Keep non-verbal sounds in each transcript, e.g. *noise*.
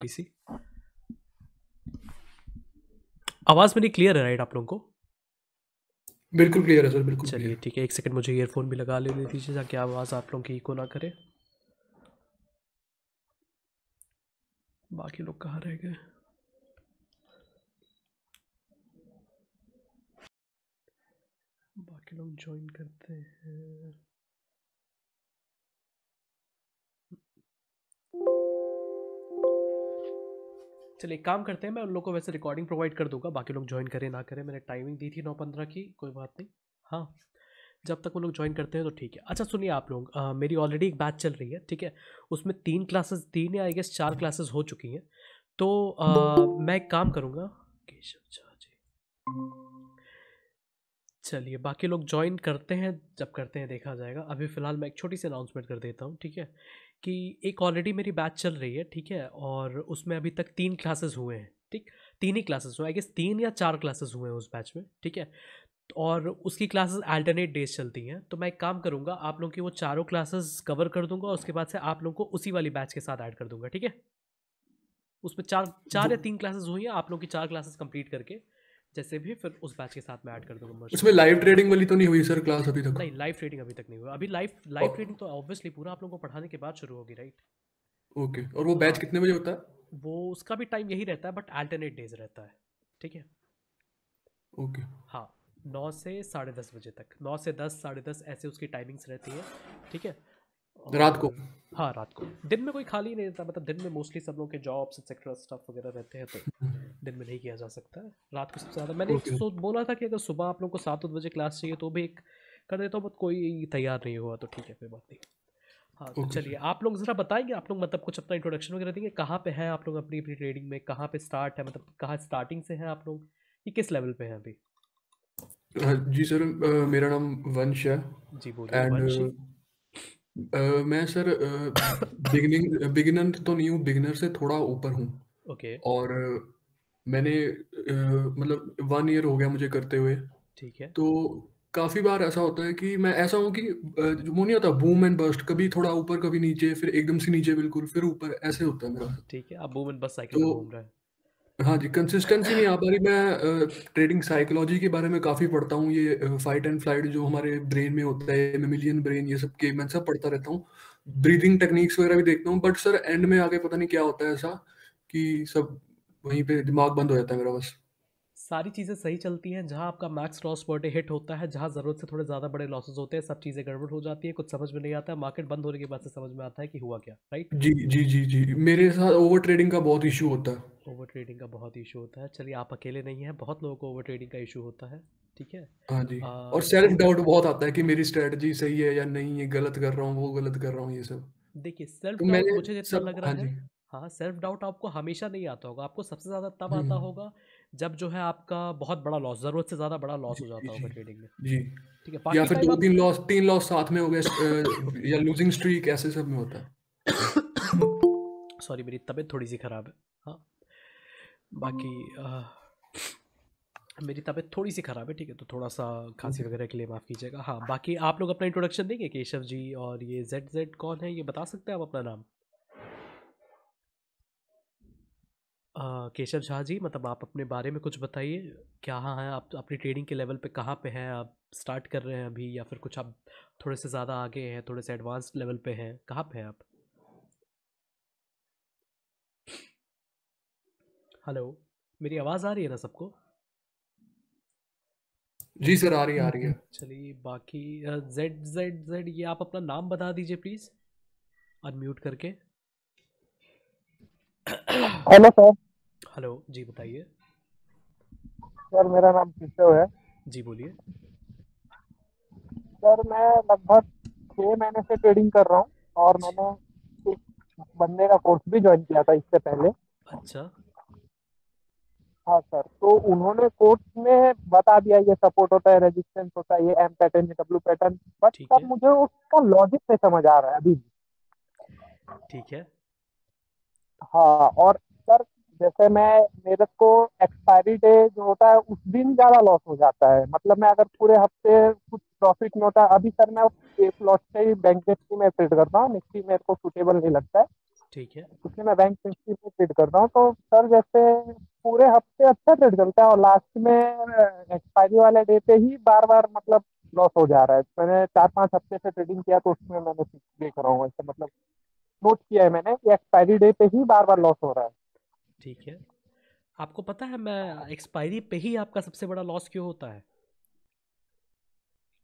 PC आवाज मेरी clear है राइट आप लोगों को बिल्कुल क्लियर है सर बिल्कुल चलिए ठीक है एक सेकंड मुझे ईयरफोन भी लगा लेने दीजिए ताकि आवाज़ आप लोगों की इको ना करे बाकी लोग कहाँ रह गए बाकी लोग ज्वाइन करते हैं चलिए एक काम करते हैं मैं उन लोग को वैसे रिकॉर्डिंग प्रोवाइड कर दूंगा बाकी लोग ज्वाइन करें ना करें मैंने टाइमिंग दी थी नौ पंद्रह की कोई बात नहीं हाँ जब तक वो लोग ज्वाइन करते हैं तो ठीक है अच्छा सुनिए आप लोग मेरी ऑलरेडी एक बैच चल रही है ठीक है उसमें तीन क्लासेस तीन या आई गेस चार क्लासेस हो चुकी हैं तो आ, मैं एक काम करूँगा केशव झा जी चलिए बाकी लोग ज्वाइन करते हैं जब करते हैं देखा जाएगा अभी फ़िलहाल मैं एक छोटी सी अनाउंसमेंट कर देता हूँ ठीक है कि एक ऑलरेडी मेरी बैच चल रही है ठीक है और उसमें अभी तक तीन क्लासेस हुए हैं ठीक तीन ही क्लासेस हुए आई गेस तीन या चार क्लासेस हुए हैं उस बैच में ठीक है और उसकी क्लासेस अल्टरनेट डेज चलती हैं तो मैं एक काम करूँगा आप लोगों की वो चारों क्लासेस कवर कर दूंगा और उसके बाद से आप लोगों को उसी वाली बैच के साथ ऐड कर दूंगा ठीक है उसमें चार चार या तीन क्लासेस हुई हैं आप लोगों की चार क्लासेस कंप्लीट करके जैसे भी फिर उस बैच के साथ मैं ऐड कर दूंगा इसमें लाइव ट्रेडिंग वाली तो नहीं हुई सर क्लास अभी तक नहीं लाइव ट्रेडिंग अभी तक नहीं हुई अभी लाइव लाइव ट्रेडिंग तो ऑब्वियसली पूरा आप लोगों को पढ़ाने के बाद शुरू होगी राइट ओके और वो बैच हाँ। कितने बजे होता है वो उसका भी टाइम यही रहता है बट अल्टरनेट डेज रहता है ठीक है ओके हाँ नौ से साढ़े दस बजे तक नौ से दस साढ़े दस ऐसे उसकी टाइमिंग्स रहती है ठीक है रात को हाँ रात को दिन में कोई खाली नहीं रहता मतलब दिन में मोस्टली सब लोग के जॉब्स एक्सेट्रा स्टफ वगैरह रहते हैं तो *laughs* दिन में नहीं किया जा सकता रात को सबसे ज़्यादा मैंने okay. तो बोला था कि अगर सुबह आप लोग को सात आठ बजे क्लास चाहिए तो भी एक कर देता हूँ बट कोई तैयार नहीं हुआ तो ठीक है कोई बात नहीं हाँ तो okay. तो चलिए आप लोग ज़रा बताएंगे आप लोग मतलब कुछ अपना इंट्रोडक्शन वगैरह देंगे कहाँ पे हैं आप लोग अपनी अपनी ट्रेडिंग में कहाँ पे स्टार्ट है मतलब कहाँ स्टार्टिंग से हैं आप लोग ये किस लेवल पे हैं अभी जी सर मेरा नाम वंश है जी बोलिए एंड मैं सर बिगनिंग बिगिनर तो नहीं हूँ बिगिनर से थोड़ा ऊपर हूँ ओके okay. और मैंने मतलब वन ईयर हो गया मुझे करते हुए ठीक है तो काफी बार ऐसा होता है कि मैं ऐसा हूँ कि वो नहीं होता बूम एंड बस्ट कभी थोड़ा ऊपर कभी नीचे फिर एकदम से नीचे बिल्कुल फिर ऊपर ऐसे होता है मेरा ठीक है आप बूम एंड बस्ट साइकिल तो, घूम रहे हैं हाँ जी कंसिस्टेंसी नहीं आ पा रही मैं ट्रेडिंग साइकोलॉजी के बारे में काफ़ी पढ़ता हूँ ये फाइट एंड फ्लाइट जो हमारे ब्रेन में होता है मेमिलियन ब्रेन ये सब के मैं सब पढ़ता रहता हूँ ब्रीदिंग टेक्निक्स वगैरह भी देखता हूँ बट सर एंड में आगे पता नहीं क्या होता है ऐसा कि सब वहीं पे दिमाग बंद हो जाता है मेरा बस सारी चीज़ें सही चलती हैं जहाँ आपका max loss per day hit होता है जहाँ ज़रूरत से थोड़े ज़्यादा बड़े लॉसेज होते हैं सब चीज़ें गड़बड़ हो जाती है कुछ समझ में नहीं आता है मार्केट बंद होने के बाद से समझ में आता है कि हुआ क्या राइट जी जी जी जी मेरे साथ ओवर ट्रेडिंग का बहुत इशू होता है ओवर ट्रेडिंग का बहुत इशू होता है चलिए आप अकेले नहीं हैं बहुत लोगों को ओवर ट्रेडिंग का इशू होता है ठीक है हाँ जी आ, और सेल्फ डाउट बहुत आता है कि मेरी स्ट्रेटजी सही है या नहीं ये गलत कर रहा हूँ वो गलत कर रहा हूँ ये सब देखिए सेल्फ तो डाउट मुझे जितना लग रहा हाँ है हाँ सेल्फ डाउट आपको हमेशा नहीं आता होगा आपको सबसे ज़्यादा तब हम्म, आता हम्म। होगा जब जो है आपका बहुत बड़ा लॉस जरूरत से ज्यादा बड़ा लॉस हो जाता होगा ट्रेडिंग में जी ठीक है या फिर दो तीन लॉस तीन लॉस साथ में हो गए या लूजिंग स्ट्रीक ऐसे सब में होता है सॉरी मेरी तबीयत थोड़ी सी खराब है हाँ बाकी आ, मेरी तबीयत थोड़ी सी खराब है ठीक है तो थोड़ा सा खांसी हम्म। वगैरह के लिए माफ़ कीजिएगा हाँ बाकी आप लोग अपना इंट्रोडक्शन देंगे केशव जी और ये जेड जेड कौन है ये बता सकते हैं आप अपना नाम केशव झा जी मतलब आप अपने बारे में कुछ बताइए क्या हाँ हैं आप अपनी ट्रेडिंग के लेवल पे कहाँ पे हैं आप स्टार्ट कर रहे हैं अभी या फिर कुछ आप थोड़े से ज़्यादा आगे हैं थोड़े से एडवांस लेवल पे हैं कहाँ पे हैं आप हेलो मेरी आवाज़ आ रही है ना सबको जी सर आ रही है आ रही है हम्म, चलिए बाकी जेड जेड जेड ये आप अपना नाम बता दीजिए प्लीज़ अनम्यूट करके हेलो सर हेलो जी बताइए सर मेरा नाम किशोर है जी बोलिए सर मैं लगभग छह महीने से ट्रेडिंग कर रहा हूँ और अच्छा। मैंने एक बंदे का कोर्स भी ज्वाइन किया था इससे पहले अच्छा हाँ सर तो उन्होंने कोर्स में बता दिया ये सपोर्ट होता है रेजिस्टेंस होता है ये एम पैटर्न ये डब्ल्यू पैटर्न बट सर मुझे उसका लॉजिक नहीं समझ आ रहा है अभी ठीक है हाँ और जैसे मैं मेरे को एक्सपायरी डे जो होता है उस दिन ज्यादा लॉस हो जाता है मतलब मैं अगर पूरे हफ्ते कुछ प्रॉफिट नहीं होता अभी सर मैं एक लॉट से ही बैंक निफ्टी में ट्रेड करता हूँ निफ्टी मेरे को सुटेबल नहीं लगता है ठीक है इसलिए मैं बैंक निफ्टी में ट्रेड करता हूँ तो सर जैसे पूरे हफ्ते अच्छा ट्रेड चलता है और लास्ट में एक्सपायरी वाले डे पे ही बार बार मतलब लॉस हो जा रहा है मैंने चार पांच हफ्ते से ट्रेडिंग किया तो उसमें मैंने देख रहा हूँ मतलब नोट किया है मैंने कि एक्सपायरी डे पे ही बार बार लॉस हो रहा है ठीक है आपको पता है मैं एक्सपायरी पे ही आपका सबसे बड़ा लॉस क्यों होता है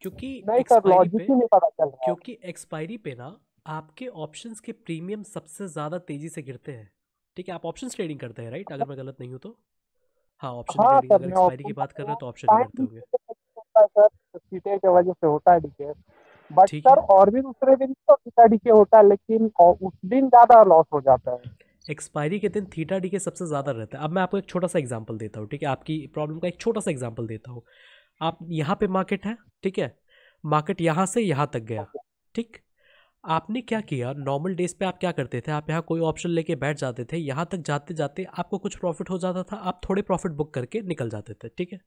क्योंकि एक्सपायरी पे क्योंकि एक्सपायरी पे ना आपके ऑप्शंस के प्रीमियम सबसे ज़्यादा तेजी से गिरते हैं ठीक है आप ऑप्शन ट्रेडिंग करते हैं राइट अगर मैं गलत नहीं हूँ तो हाँ ऑप्शन ट्रेडिंग हाँ, अगर एक्सपायरी की बात कर रहे हैं तो ऑप्शन करते होंगे और भी दूसरे दिन तो होता है लेकिन उस दिन ज्यादा लॉस हो जाता है एक्सपायरी के दिन थीटा डी के सबसे ज़्यादा रहता है अब मैं आपको एक छोटा सा एग्जाम्पल देता हूँ ठीक है आपकी प्रॉब्लम का एक छोटा सा एग्जाम्पल देता हूँ आप यहाँ पे मार्केट है ठीक है मार्केट यहाँ से यहाँ तक गया ठीक आपने क्या किया नॉर्मल डेज पे आप क्या करते थे आप यहाँ कोई ऑप्शन लेके बैठ जाते थे यहाँ तक जाते जाते आपको कुछ प्रॉफिट हो जाता था आप थोड़े प्रॉफिट बुक करके निकल जाते थे ठीक है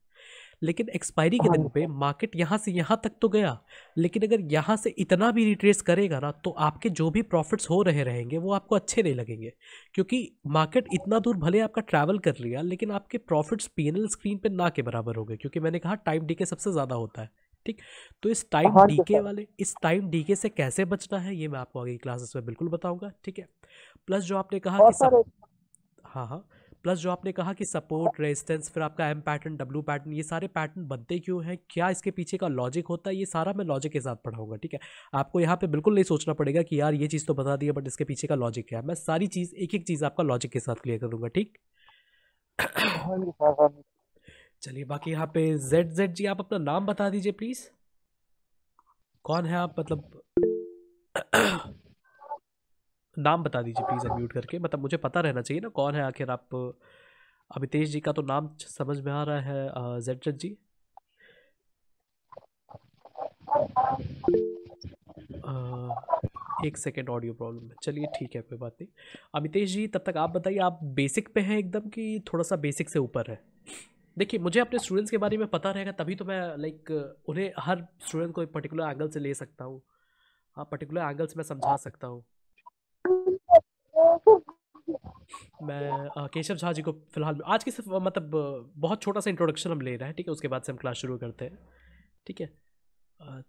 लेकिन एक्सपायरी के दिन हाँ। पे मार्केट यहाँ से यहाँ तक तो गया लेकिन अगर यहाँ से इतना भी रिट्रेस करेगा ना तो आपके जो भी प्रॉफिट्स हो रहे रहेंगे वो आपको अच्छे नहीं लगेंगे क्योंकि मार्केट इतना दूर भले आपका ट्रैवल कर लिया लेकिन आपके प्रॉफिट्स पी स्क्रीन पर ना के बराबर हो गए क्योंकि मैंने कहा टाइम डी सबसे ज़्यादा होता है ठीक तो इस टाइम हाँ, डी वाले इस टाइम डी से कैसे बचना है ये मैं आपको आगे क्लासेस में बिल्कुल बताऊँगा ठीक है प्लस जो आपने कहा कि हाँ हाँ प्लस जो आपने कहा कि सपोर्ट रेजिस्टेंस फिर आपका एम पैटर्न डब्ल्यू पैटर्न ये सारे पैटर्न बनते क्यों हैं क्या इसके पीछे का लॉजिक होता है ये सारा मैं लॉजिक के साथ पढ़ाऊंगा ठीक है आपको यहाँ पे बिल्कुल नहीं सोचना पड़ेगा कि यार ये चीज़ तो बता दिया बट इसके पीछे का लॉजिक क्या है मैं सारी चीज़ एक एक चीज़ आपका लॉजिक के साथ क्लियर करूँगा ठीक चलिए बाकी यहाँ पे जेड जेड जी आप अपना नाम बता दीजिए प्लीज़ कौन है आप मतलब नाम बता दीजिए प्लीज़ अनम्यूट करके मतलब मुझे पता रहना चाहिए ना कौन है आखिर आप अमितेश जी का तो नाम समझ में आ रहा है जट जी एक सेकेंड ऑडियो प्रॉब्लम है चलिए ठीक है कोई बात नहीं अमितेश जी तब तक आप बताइए आप बेसिक पे हैं एकदम कि थोड़ा सा बेसिक से ऊपर है देखिए मुझे अपने स्टूडेंट्स के बारे में पता रहेगा तभी तो मैं लाइक उन्हें हर स्टूडेंट को एक पर्टिकुलर एंगल से ले सकता हूँ हाँ पर्टिकुलर एंगल से मैं समझा सकता हूँ मैं केशव झा जी को फिलहाल आज की सिर्फ मतलब बहुत छोटा सा इंट्रोडक्शन हम ले रहे हैं ठीक है उसके बाद से हम क्लास शुरू करते हैं ठीक है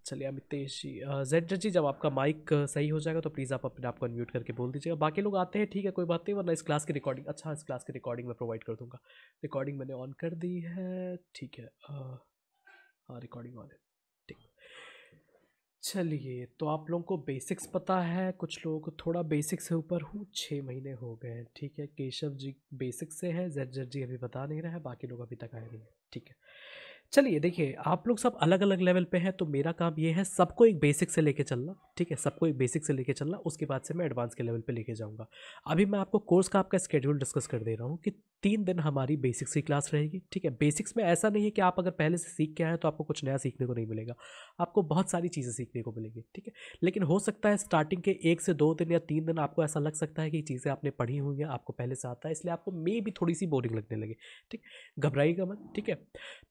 चलिए अमितेश जी जेड जी जब आपका माइक सही हो जाएगा तो प्लीज़ आप अपने आप को अनम्यूट करके बोल दीजिएगा बाकी लोग आते हैं ठीक है कोई बात नहीं वरना इस क्लास की रिकॉर्डिंग अच्छा इस क्लास की रिकॉर्डिंग मैं प्रोवाइड कर दूंगा रिकॉर्डिंग मैंने ऑन कर दी है ठीक है हाँ रिकॉर्डिंग ऑन है चलिए तो आप लोगों को बेसिक्स पता है कुछ लोगों को थोड़ा बेसिक्स से ऊपर हूँ छः महीने हो गए हैं ठीक है केशव जी बेसिक्स से हैं जर्जर जी अभी बता नहीं रहे हैं बाकी लोग अभी तक आए नहीं हैं ठीक है चलिए देखिए आप लोग सब अलग अलग लेवल पे हैं तो मेरा काम ये है सबको एक बेसिक से लेके चलना ठीक है सबको एक बेसिक से लेके चलना उसके बाद से मैं एडवांस के लेवल पे लेके जाऊंगा अभी मैं आपको कोर्स का आपका स्केड्यूल डिस्कस कर दे रहा हूँ कि तीन दिन हमारी बेसिक्स की क्लास रहेगी ठीक है बेसिक्स में ऐसा नहीं है कि आप अगर पहले से सीख के आए तो आपको कुछ नया सीखने को नहीं मिलेगा आपको बहुत सारी चीज़ें सीखने को मिलेंगी ठीक है लेकिन हो सकता है स्टार्टिंग के एक से दो दिन या तीन दिन आपको ऐसा लग सकता है कि चीज़ें आपने पढ़ी हुई हैं आपको पहले से आता है इसलिए आपको मे भी थोड़ी सी बोरिंग लगने लगे ठीक घबराइएगा मत ठीक है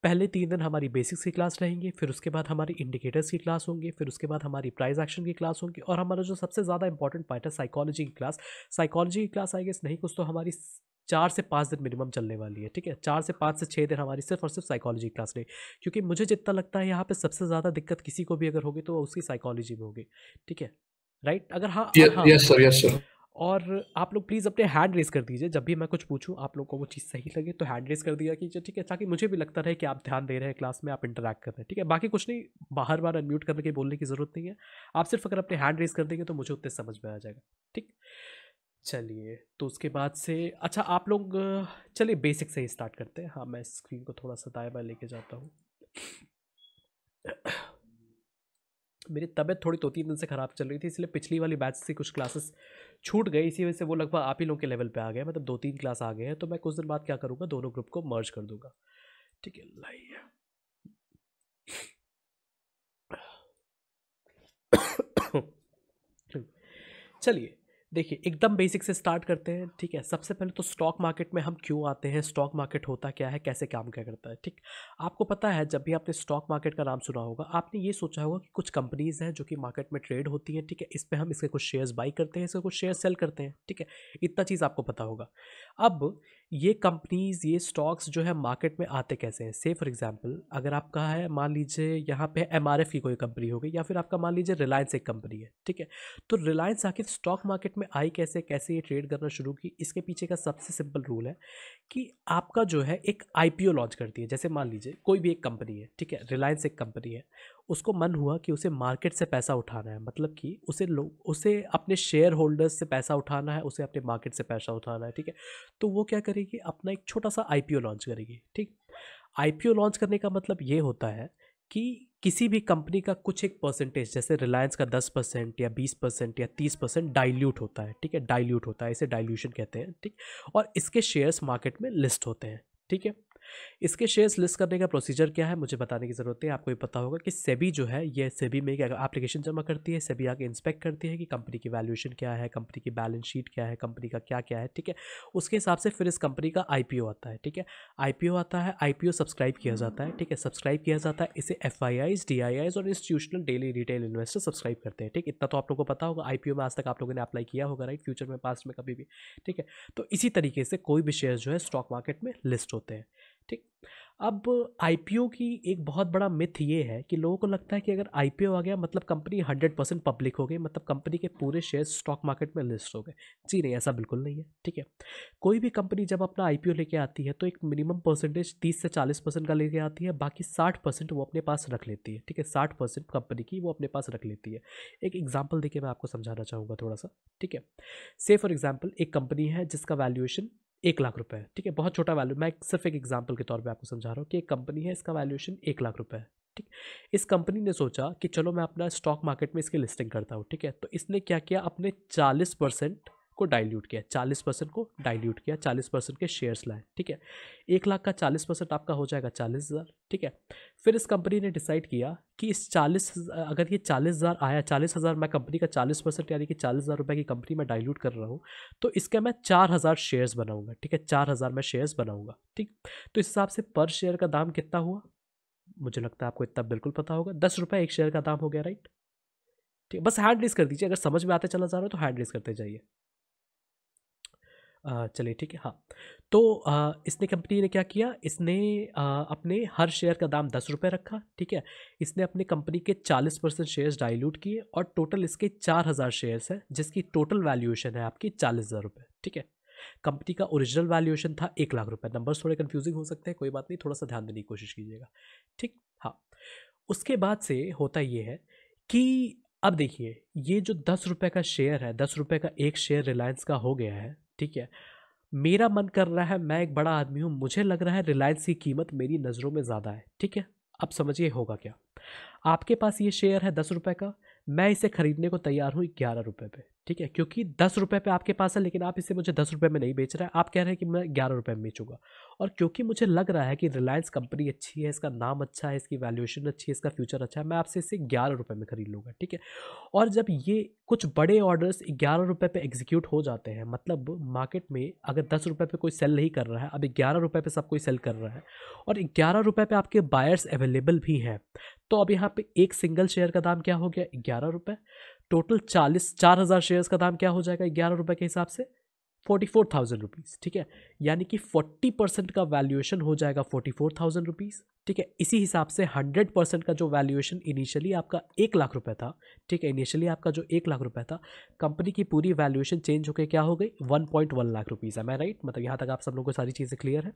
पहले तीन तीन दिन हमारी बेसिक्स की क्लास रहेंगी फिर उसके बाद हमारी इंडिकेटर्स की क्लास होंगी फिर उसके बाद हमारी प्राइस एक्शन की क्लास होंगी और हमारा जो सबसे ज़्यादा इंपॉर्टेंट पॉइंट है साइकोलॉजी की क्लास साइकोलॉजी की क्लास आएगी नहीं कुछ तो हमारी चार से पाँच दिन मिनिमम चलने वाली है ठीक है चार से पाँच से छः दिन हमारी सिर्फ और सिर्फ साइकोलॉजी क्लास रही क्योंकि मुझे जितना लगता है यहाँ पे सबसे ज़्यादा दिक्कत किसी को भी अगर होगी तो उसकी साइकोलॉजी में होगी ठीक है राइट अगर हाँ, यस सर यस सर और आप लोग प्लीज़ अपने हैंड रेस कर दीजिए जब भी मैं कुछ पूछूँ आप लोग को वो चीज़ सही लगे तो हैंड रेस कर दिया कीजिए ठीक है ताकि मुझे भी लगता रहे कि आप ध्यान दे रहे हैं क्लास में आप इंटरेक्ट कर रहे हैं ठीक है बाकी कुछ नहीं बाहर बार अनम्यूट करके बोलने की ज़रूरत नहीं है आप सिर्फ अगर अपने हैंड रेस कर देंगे तो मुझे उतने समझ में आ जाएगा ठीक चलिए तो उसके बाद से अच्छा आप लोग चलिए बेसिक से ही स्टार्ट करते हैं हाँ मैं स्क्रीन को थोड़ा सा दाएँ बाएँ लेके जाता हूँ मेरी तबीयत थोड़ी दो तीन दिन से ख़राब चल रही थी इसलिए पिछली वाली बैच से कुछ क्लासेस छूट गई इसी वजह से वो लगभग आप ही लोग के लेवल पे आ गए मतलब दो तीन क्लास आ गए हैं तो मैं कुछ दिन बाद क्या करूँगा दोनों ग्रुप को मर्ज कर दूँगा ठीक है लाइए *coughs* चलिए देखिए एकदम बेसिक से स्टार्ट करते हैं ठीक है सबसे पहले तो स्टॉक मार्केट में हम क्यों आते हैं स्टॉक मार्केट होता क्या है कैसे काम क्या करता है ठीक आपको पता है जब भी आपने स्टॉक मार्केट का नाम सुना होगा आपने ये सोचा होगा कि कुछ कंपनीज़ हैं जो कि मार्केट में ट्रेड होती हैं ठीक है इस पर हम इसके कुछ शेयर्स बाई करते हैं इसके कुछ शेयर सेल करते हैं ठीक है इतना चीज़ आपको पता होगा अब ये कंपनीज ये स्टॉक्स जो है मार्केट में आते कैसे हैं से फॉर एग्जांपल अगर आपका है मान लीजिए यहाँ पे एम की कोई कंपनी हो गई या फिर आपका मान लीजिए रिलायंस एक कंपनी है ठीक है तो रिलायंस आखिर स्टॉक मार्केट में आई कैसे कैसे ये ट्रेड करना शुरू की इसके पीछे का सबसे सिंपल रूल है कि आपका जो है एक आई लॉन्च करती है जैसे मान लीजिए कोई भी एक कंपनी है ठीक है रिलायंस एक कंपनी है उसको मन हुआ कि उसे मार्केट से पैसा उठाना है मतलब कि उसे लोग उसे अपने शेयर होल्डर्स से पैसा उठाना है उसे अपने मार्केट से पैसा उठाना है ठीक है तो वो क्या करेगी अपना एक छोटा सा आई लॉन्च करेगी ठीक आई लॉन्च करने का मतलब ये होता है कि किसी भी कंपनी का कुछ एक परसेंटेज जैसे रिलायंस का दस परसेंट या बीस परसेंट या तीस परसेंट डाइल्यूट होता है ठीक है डाइल्यूट होता है इसे डाइल्यूशन कहते हैं ठीक और इसके शेयर्स मार्केट में लिस्ट होते हैं ठीक है इसके शेयर्स लिस्ट करने का प्रोसीजर क्या है मुझे बताने की ज़रूरत है आपको ये पता होगा कि सेबी जो है ये सेबी में एक एप्लीकेशन जमा करती है सेबी आके इंस्पेक्ट करती है कि कंपनी की वैल्यूएशन क्या है कंपनी की बैलेंस शीट क्या है कंपनी का क्या क्या है ठीक है उसके हिसाब से फिर इस कंपनी का आई आता है ठीक है आई आता है आई सब्सक्राइब किया जाता है ठीक है सब्सक्राइब किया जाता है इसे एफ आई और institutional daily retail investor subscribe करते हैं ठीक इतना तो आप लोगों को पता होगा आई में आज तक आप लोगों ने अप्लाई किया होगा राइट फ्यूचर में पास्ट में कभी भी ठीक है तो इसी तरीके से कोई भी शेयर जो है स्टॉक मार्केट में लिस्ट होते हैं ठीक अब आई की एक बहुत बड़ा मिथ ये है कि लोगों को लगता है कि अगर आई आ गया मतलब कंपनी हंड्रेड परसेंट पब्लिक हो गई मतलब कंपनी के पूरे शेयर स्टॉक मार्केट में लिस्ट हो गए जी नहीं ऐसा बिल्कुल नहीं है ठीक है कोई भी कंपनी जब अपना आई लेके आती है तो एक मिनिमम परसेंटेज तीस से चालीस परसेंट का लेके आती है बाकी साठ परसेंट वो अपने पास रख लेती है ठीक है साठ परसेंट कंपनी की वो अपने पास रख लेती है एक एग्जाम्पल देखिए मैं आपको समझाना चाहूँगा थोड़ा सा ठीक है से फॉर एग्जाम्पल एक कंपनी है जिसका वैल्यूएशन एक लाख रुपए ठीक है बहुत छोटा वैल्यू मैं सिर्फ एक एग्जाम्पल के तौर पे आपको समझा रहा हूँ कि एक कंपनी है इसका वैल्यूएशन एक लाख रुपए है ठीक इस कंपनी ने सोचा कि चलो मैं अपना स्टॉक मार्केट में इसकी लिस्टिंग करता हूँ ठीक है तो इसने क्या किया अपने चालीस परसेंट को डाइल्यूट किया चालीस परसेंट को डाइल्यूट किया चालीस परसेंट के शेयर्स लाए ठीक है एक लाख का चालीस परसेंट आपका हो जाएगा चालीस हज़ार ठीक है फिर इस कंपनी ने डिसाइड किया कि इस चालीस अगर ये चालीस हज़ार आया चालीस हज़ार मैं कंपनी का चालीस परसेंट यानी कि चालीस हज़ार रुपये की कंपनी में डाइल्यूट कर रहा हूँ तो इसका मैं चार हज़ार शेयर्स बनाऊँगा ठीक है चार हज़ार मैं शेयर्स बनाऊँगा ठीक तो इस हिसाब से पर शेयर का दाम कितना हुआ मुझे लगता है आपको इतना बिल्कुल पता होगा दस रुपये एक शेयर का दाम हो गया राइट ठीक है बस हैंड रेस कर दीजिए अगर समझ में आते चला जा रहा है तो हैंड रेस करते जाइए चलिए ठीक है हाँ तो इसने कंपनी ने क्या किया इसने अपने हर शेयर का दाम दस रुपये रखा ठीक है इसने अपने कंपनी के चालीस परसेंट शेयर्स डाइल्यूट किए और टोटल इसके चार हज़ार शेयर्स हैं जिसकी टोटल वैल्यूएशन है आपकी चालीस हज़ार रुपये ठीक है कंपनी का ओरिजिनल वैल्यूएशन था एक लाख रुपये नंबर्स थोड़े कन्फ्यूजिंग हो सकते हैं कोई बात नहीं थोड़ा सा ध्यान देने की कोशिश कीजिएगा ठीक हाँ उसके बाद से होता ये है कि अब देखिए ये जो दस रुपये का शेयर है दस रुपये का एक शेयर रिलायंस का हो गया है ठीक है मेरा मन कर रहा है मैं एक बड़ा आदमी हूँ मुझे लग रहा है रिलायंस की कीमत मेरी नज़रों में ज़्यादा है ठीक है अब समझिए होगा क्या आपके पास ये शेयर है दस रुपये का मैं इसे खरीदने को तैयार हूँ ग्यारह रुपये पे ठीक है क्योंकि दस रुपये पे आपके पास है लेकिन आप इसे मुझे दस रुपये में नहीं बेच रहे हैं आप कह रहे हैं कि मैं ग्यारह रुपये में बेचूंगा और क्योंकि मुझे लग रहा है कि रिलायंस कंपनी अच्छी है इसका नाम अच्छा है इसकी वैल्यूएशन अच्छी है इसका फ्यूचर अच्छा है मैं आपसे इसे ग्यारह रुपये में खरीद लूँगा ठीक है और जब ये कुछ बड़े ऑर्डर्स ग्यारह रुपये पर एग्जीक्यूट हो जाते हैं मतलब मार्केट में अगर दस रुपये पर कोई सेल नहीं कर रहा है अब ग्यारह रुपये पर सब कोई सेल कर रहा है और ग्यारह रुपये पर आपके बायर्स अवेलेबल भी हैं तो अब यहाँ पे एक सिंगल शेयर का दाम क्या हो गया ग्यारह रुपये टोटल चालीस चार हज़ार शेयर्स का दाम क्या हो जाएगा ग्यारह रुपये के हिसाब से फोर्टी फोर थाउजेंड रुपीज़ ठीक है यानी कि फोर्टी परसेंट का वैल्यूएशन हो जाएगा फोर्टी फोर थाउजेंड रुपीज़ ठीक है इसी हिसाब से हंड्रेड परसेंट का जो वैल्यूएशन इनिशियली आपका एक लाख रुपए था ठीक है इनिशियली आपका जो एक लाख रुपए था कंपनी की पूरी वैल्यूएशन चेंज होकर क्या हो गई one point one lakh rupees है मैं राइट मतलब यहाँ तक आप सब लोगों को सारी चीज़ें क्लियर है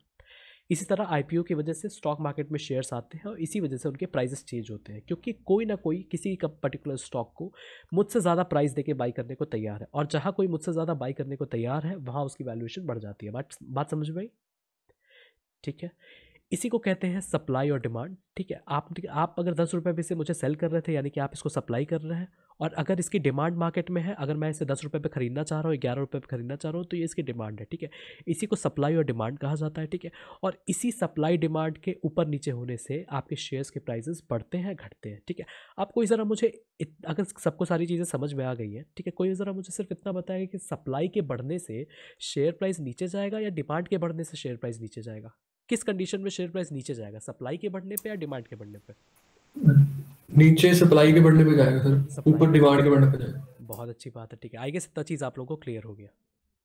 इसी तरह आई की वजह से स्टॉक मार्केट में शेयर्स आते हैं और इसी वजह से उनके प्राइजेस चेंज होते हैं क्योंकि कोई ना कोई किसी का पर्टिकुलर स्टॉक को मुझसे ज़्यादा प्राइस देके बाई करने को तैयार है और जहाँ कोई मुझसे ज़्यादा बाई करने को तैयार है वहाँ उसकी वैल्यूएशन बढ़ जाती है बात बात समझ में आई ठीक है इसी को कहते हैं सप्लाई और डिमांड ठीक है आप आप अगर दस रुपये में इसे मुझे सेल कर रहे थे यानी कि आप इसको सप्लाई कर रहे हैं और अगर इसकी डिमांड मार्केट में है अगर मैं इसे दस रुपये पर खरीदना चाह रहा हूँ ग्यारह रुपये पर खरीदना चाह रहा हूँ तो ये इसकी डिमांड है ठीक है इसी को सप्लाई और डिमांड कहा जाता है ठीक है और इसी सप्लाई डिमांड के ऊपर नीचे होने से आपके शेयर्स के प्राइजेस बढ़ते हैं घटते हैं ठीक है अब कोई ज़रा मुझे अगर सबको सारी चीज़ें समझ में आ गई हैं ठीक है कोई ज़रा मुझे सिर्फ इतना बताएगा कि सप्लाई के बढ़ने से शेयर प्राइस नीचे जाएगा या डिमांड के बढ़ने से शेयर प्राइस नीचे जाएगा किस कंडीशन में शेयर प्राइस नीचे जाएगा सप्लाई के बढ़ने पे या डिमांड के बढ़ने पे नीचे सप्लाई के बढ़ने पे जाएगा सर ऊपर डिमांड के बढ़ने पे जाएगा बहुत अच्छी बात है ठीक है आई गेस इतना तो चीज़ आप लोगों को क्लियर हो गया